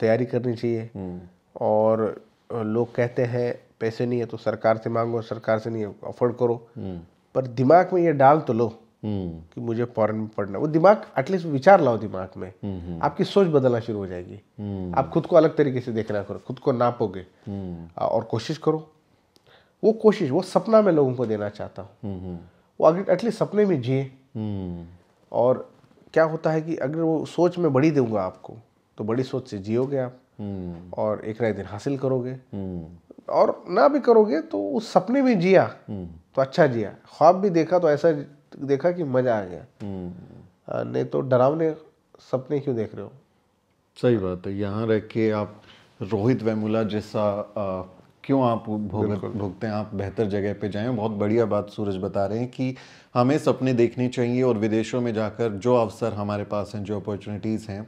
तैयारी करनी चाहिए और लोग कहते हैं पैसे नहीं है तो सरकार से मांगो सरकार से नहीं अफोर्ड करो पर दिमाग में ये डाल तो लो हम्म। कि मुझे फॉरन में पढ़ना वो दिमाग एटलीस्ट विचार लाओ दिमाग में आपकी सोच बदलना शुरू हो जाएगी हम्म। आप खुद को अलग तरीके से देखना करो खुद को नापोगे हम्म। और कोशिश करो वो कोशिश वो सपना मैं लोगों को देना चाहता हूँ वो अगर एटलीस्ट सपने में जिए और क्या होता है कि अगर वो सोच में बड़ी दूंगा आपको तो बड़ी सोच से जियोगे आप और एक ना दिन हासिल करोगे और ना भी करोगे तो उस सपने में जिया तो अच्छा जिया ख्वाब भी देखा तो ऐसा देखा कि मजा आ गया हम्म। नहीं तो डरावने सपने क्यों देख रहे हो सही बात है यहाँ रह के आप रोहित वेमुला जैसा क्यों आप भोग भुगते हैं आप बेहतर जगह पे जाएं बहुत बढ़िया बात सूरज बता रहे हैं कि हमें सपने देखने चाहिए और विदेशों में जाकर जो अवसर हमारे पास हैं जो अपॉर्चुनिटीज़ हैं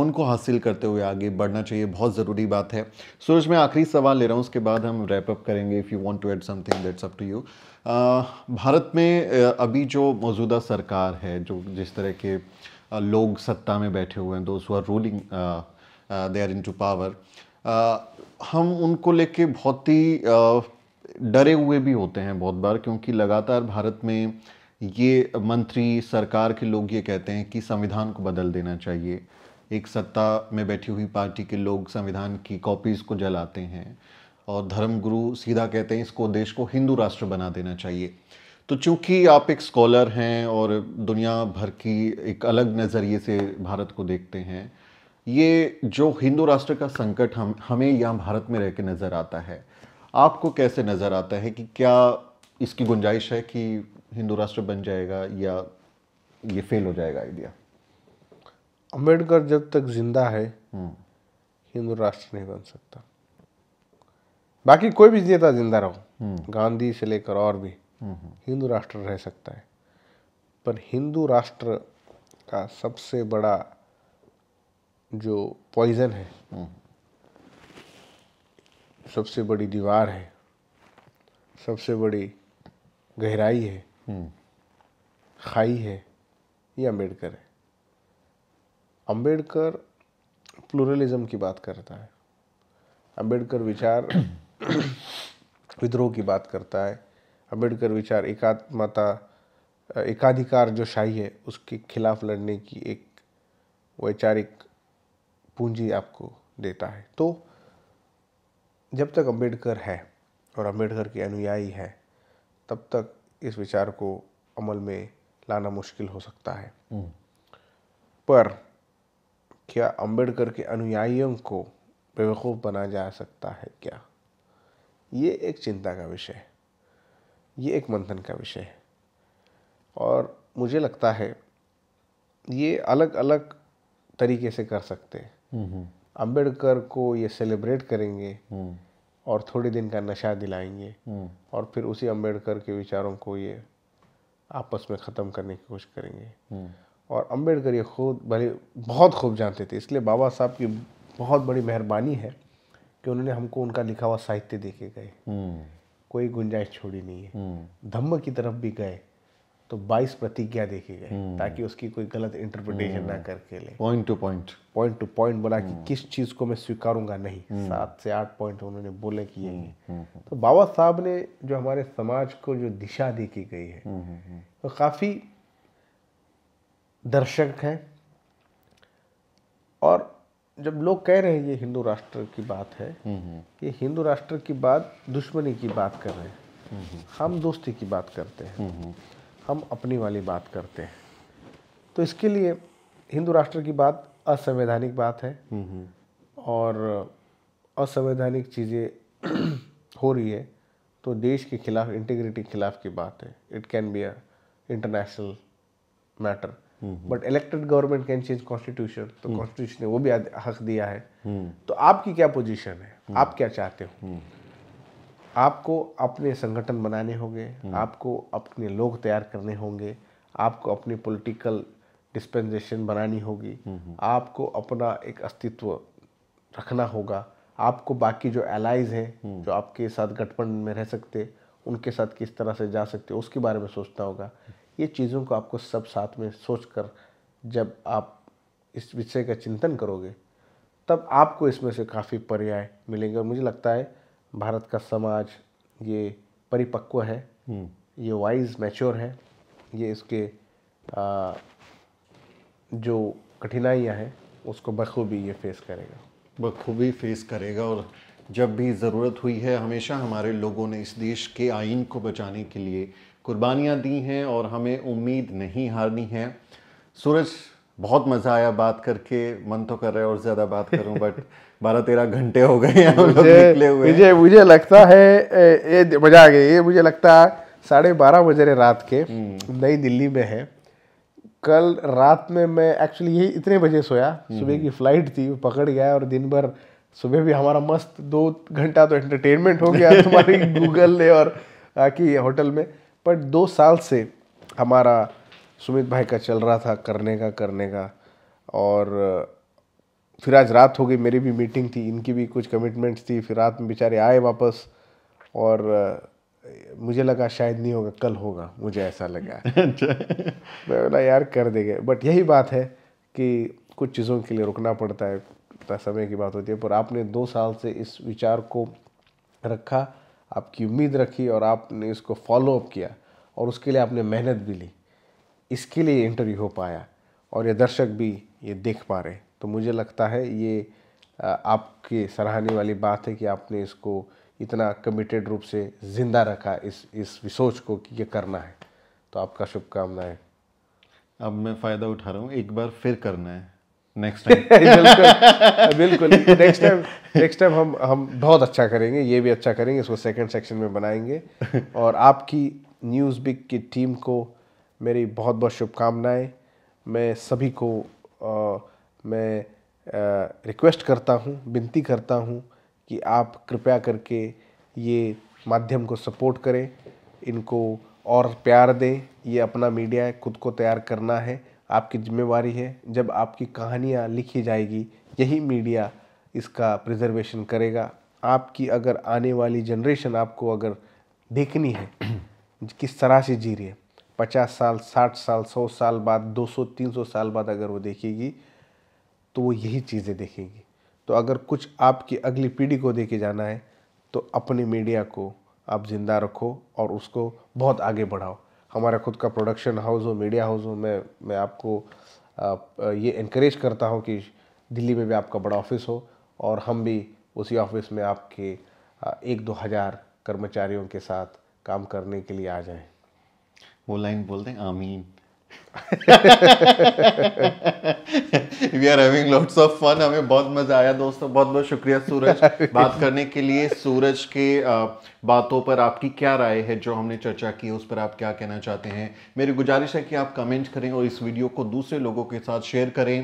उनको हासिल करते हुए आगे बढ़ना चाहिए बहुत ज़रूरी बात है सूरज मैं आखिरी सवाल ले रहा हूँ उसके बाद हम रैपअप करेंगे if you want to add something that's up to you Bharat में अभी जो मौजूदा सरकार है जो जिस तरह के लोग सत्ता में बैठे हुए हैं दो are ruling they are into power हम उनको लेके बहुत ही डरे हुए भी होते हैं बहुत बार क्योंकि लगातार भारत में ये मंत्री सरकार के लोग ये कहते हैं कि संविधान को बदल देना चाहिए एक सत्ता में बैठी हुई पार्टी के लोग संविधान की कॉपीज़ को जलाते हैं और धर्मगुरु सीधा कहते हैं इसको देश को हिंदू राष्ट्र बना देना चाहिए तो चूंकि आप एक स्कॉलर हैं और दुनिया भर की एक अलग नज़रिए से भारत को देखते हैं ये जो हिंदू राष्ट्र का संकट हम हमें यहाँ भारत में रह के नज़र आता है आपको कैसे नज़र आता है कि क्या इसकी गुंजाइश है कि हिंदू राष्ट्र बन जाएगा या ये फेल हो जाएगा आइडिया अम्बेडकर जब तक जिंदा है हम्म। हिंदू राष्ट्र नहीं बन सकता बाकी कोई भी नेता जिंदा रहो हम्म। गांधी से लेकर और भी हम्म, हम्म। हिंदू राष्ट्र रह सकता है पर हिंदू राष्ट्र का सबसे बड़ा जो पॉइजन है सबसे बड़ी दीवार है सबसे बड़ी गहराई है खाई है ये अंबेडकर है अंबेडकर प्लूरलिज्म की बात करता है अंबेडकर विचार विद्रोह की बात करता है अम्बेडकर विचार एकात्मता एकाधिकार जो शाही है उसके खिलाफ लड़ने की एक वैचारिक पूंजी आपको देता है तो जब तक अम्बेडकर है और अम्बेडकर के अनुयायी है तब तक इस विचार को अमल में लाना मुश्किल हो सकता है हम्म। पर क्या अम्बेडकर के अनुयायियों को बेवकूफ़ बना जा सकता है क्या ये एक चिंता का विषय है ये एक मंथन का विषय है और मुझे लगता है ये अलग अलग तरीके से कर सकते हैं अम्बेडकर हम्म, हम्म। को ये सेलिब्रेट करेंगे हम्म। और थोड़े दिन का नशा दिलाएंगे और फिर उसी अम्बेडकर के विचारों को ये आपस में ख़त्म करने की कोशिश करेंगे और अम्बेडकर ये खुद भले बहुत खूब जानते थे इसलिए बाबा साहब की बहुत बड़ी मेहरबानी है कि उन्होंने हमको उनका लिखा हुआ साहित्य देखे गए हम्म। कोई गुंजाइश छोड़ी नहीं है हम्म। धम्म की तरफ भी गए तो 22 प्रतिज्ञा देखे गए हम्म। ताकि उसकी कोई गलत इंटरप्रिटेशन ना करके ले point to point point to point बोला कि किस चीज़ को मैं स्वीकारूंगा नहीं सात से आठ पॉइंट उन्होंने बोले कि ये तो बाबा साहब ने जो हमारे समाज को जो दिशा देखी गई है वो तो काफ़ी दर्शक है और जब लोग कह रहे हैं ये हिंदू राष्ट्र की बात है ये हिंदू राष्ट्र की बात दुश्मनी की बात कर रहे हैं हम दोस्ती की बात करते हैं हम अपनी वाली बात करते हैं तो इसके लिए हिंदू राष्ट्र की बात असंवैधानिक बात है और असंवैधानिक चीज़ें हो रही है तो देश के खिलाफ इंटीग्रिटी के खिलाफ की बात है it can be a international matter but elected government can change constitution तो कॉन्स्टिट्यूशन हम्म। ने वो भी हक दिया है हम्म। तो आपकी क्या पोजीशन है हम्म। आप क्या चाहते हो आपको अपने संगठन बनाने होंगे आपको अपने लोग तैयार करने होंगे आपको अपनी पॉलिटिकल डिस्पेंसेशन बनानी होगी आपको अपना एक अस्तित्व रखना होगा आपको बाकी जो एलाइज हैं जो आपके साथ गठबंधन में रह सकते उनके साथ किस तरह से जा सकते उसके बारे में सोचना होगा ये चीज़ों को आपको सब साथ में सोच कर जब आप इस विषय का चिंतन करोगे तब आपको इसमें से काफ़ी पर्याय मिलेंगे और मुझे लगता है भारत का समाज ये परिपक्व है हम्म। ये वाइज मैच्योर है ये इसके आ, जो कठिनाइयाँ हैं उसको बखूबी ये फेस करेगा बखूबी फेस करेगा और जब भी ज़रूरत हुई है हमेशा हमारे लोगों ने इस देश के आइन को बचाने के लिए कुर्बानियाँ दी हैं और हमें उम्मीद नहीं हारनी है सूरज बहुत मज़ा आया बात करके मन तो कर रहे और ज़्यादा बात करूं बट बारह तेरह घंटे हो गए हैं हम लोग निकले हुए मुझे मुझे लगता है ये मज़ा आ गया ये मुझे लगता है साढ़े बारह बज रहे रात के हम्म। नई दिल्ली में है कल रात में मैं एक्चुअली यही इतने बजे सोया हम्म। सुबह की फ़्लाइट थी पकड़ गया और दिन भर सुबह भी हमारा मस्त दो घंटा तो एंटरटेनमेंट हो गया तुम्हारी गूगल ने और बाकी होटल में बट दो साल से हमारा सुमित भाई का चल रहा था करने का करने का और फिर आज रात हो गई मेरी भी मीटिंग थी इनकी भी कुछ कमिटमेंट्स थी फिर रात में बेचारे आए वापस और मुझे लगा शायद नहीं होगा कल होगा मुझे ऐसा लगा अच्छा। मैं बोला यार कर देंगे बट यही बात है कि कुछ चीज़ों के लिए रुकना पड़ता है इतना समय की बात होती है पर आपने दो साल से इस विचार को रखा आपकी उम्मीद रखी और आपने इसको फॉलो अप किया और उसके लिए आपने मेहनत भी ली इसके लिए इंटरव्यू हो पाया और ये दर्शक भी ये देख पा रहे तो मुझे लगता है ये आपके सराहने वाली बात है कि आपने इसको इतना कमिटेड रूप से ज़िंदा रखा इस इस विसोच को कि ये करना है तो आपका शुभकामनाएं अब मैं फ़ायदा उठा रहा हूँ एक बार फिर करना है नेक्स्ट टाइम बिल्कुल नेक्स्ट टाइम नेक्स्ट टाइम हम हम बहुत अच्छा करेंगे ये भी अच्छा करेंगे इसको सेकंड सेक्शन में बनाएंगे और आपकी न्यूज़ बिग की टीम को मेरी बहुत बहुत शुभकामनाएं मैं सभी को आ, मैं रिक्वेस्ट करता हूँ विनती करता हूँ कि आप कृपया करके ये माध्यम को सपोर्ट करें इनको और प्यार दें ये अपना मीडिया है खुद को तैयार करना है आपकी जिम्मेवारी है जब आपकी कहानियाँ लिखी जाएगी यही मीडिया इसका प्रिजर्वेशन करेगा आपकी अगर आने वाली जनरेशन आपको अगर देखनी है किस तरह से जी रही है पचास साल साठ साल सौ साल बाद दो सौ तीन सौ साल बाद अगर वो देखेगी तो वो यही चीज़ें देखेगी तो अगर कुछ आपकी अगली पीढ़ी को देके जाना है तो अपने मीडिया को आप ज़िंदा रखो और उसको बहुत आगे बढ़ाओ हमारा खुद का प्रोडक्शन हाउस हो मीडिया हाउस हो मैं मैं आपको आप, ये इनक्रेज करता हूँ कि दिल्ली में भी आपका बड़ा ऑफिस हो और हम भी उसी ऑफिस में आपके एक दो हज़ार कर्मचारियों के साथ काम करने के लिए आ जाए वो लाइन बोलते हैं आमीन we are having lots of fun हमें बहुत मजा आया दोस्तों बहुत बहुत शुक्रिया सूरज बात करने के लिए सूरज के बातों पर आपकी क्या राय है जो हमने चर्चा की उस पर आप क्या कहना चाहते हैं मेरी गुजारिश है कि आप कमेंट करें और इस वीडियो को दूसरे लोगों के साथ शेयर करें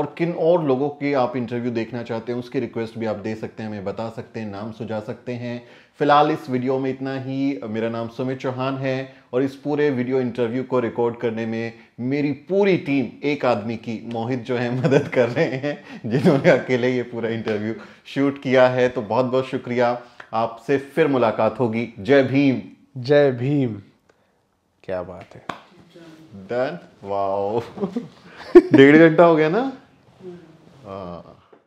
और किन और लोगों के आप इंटरव्यू देखना चाहते हैं उसकी रिक्वेस्ट भी आप दे सकते हैं हमें बता सकते हैं नाम सुझा सकते हैं फिलहाल इस वीडियो में इतना ही मेरा नाम सुमित चौहान है और इस पूरे वीडियो इंटरव्यू को रिकॉर्ड करने में मेरी पूरी टीम एक आदमी की मोहित जो है मदद कर रहे हैं जिन्होंने अकेले ये पूरा इंटरव्यू शूट किया है तो बहुत बहुत शुक्रिया आपसे फिर मुलाकात होगी जय भीम जय भीम क्या बात है डन वाओ डेढ़ घंटा हो गया ना हाँ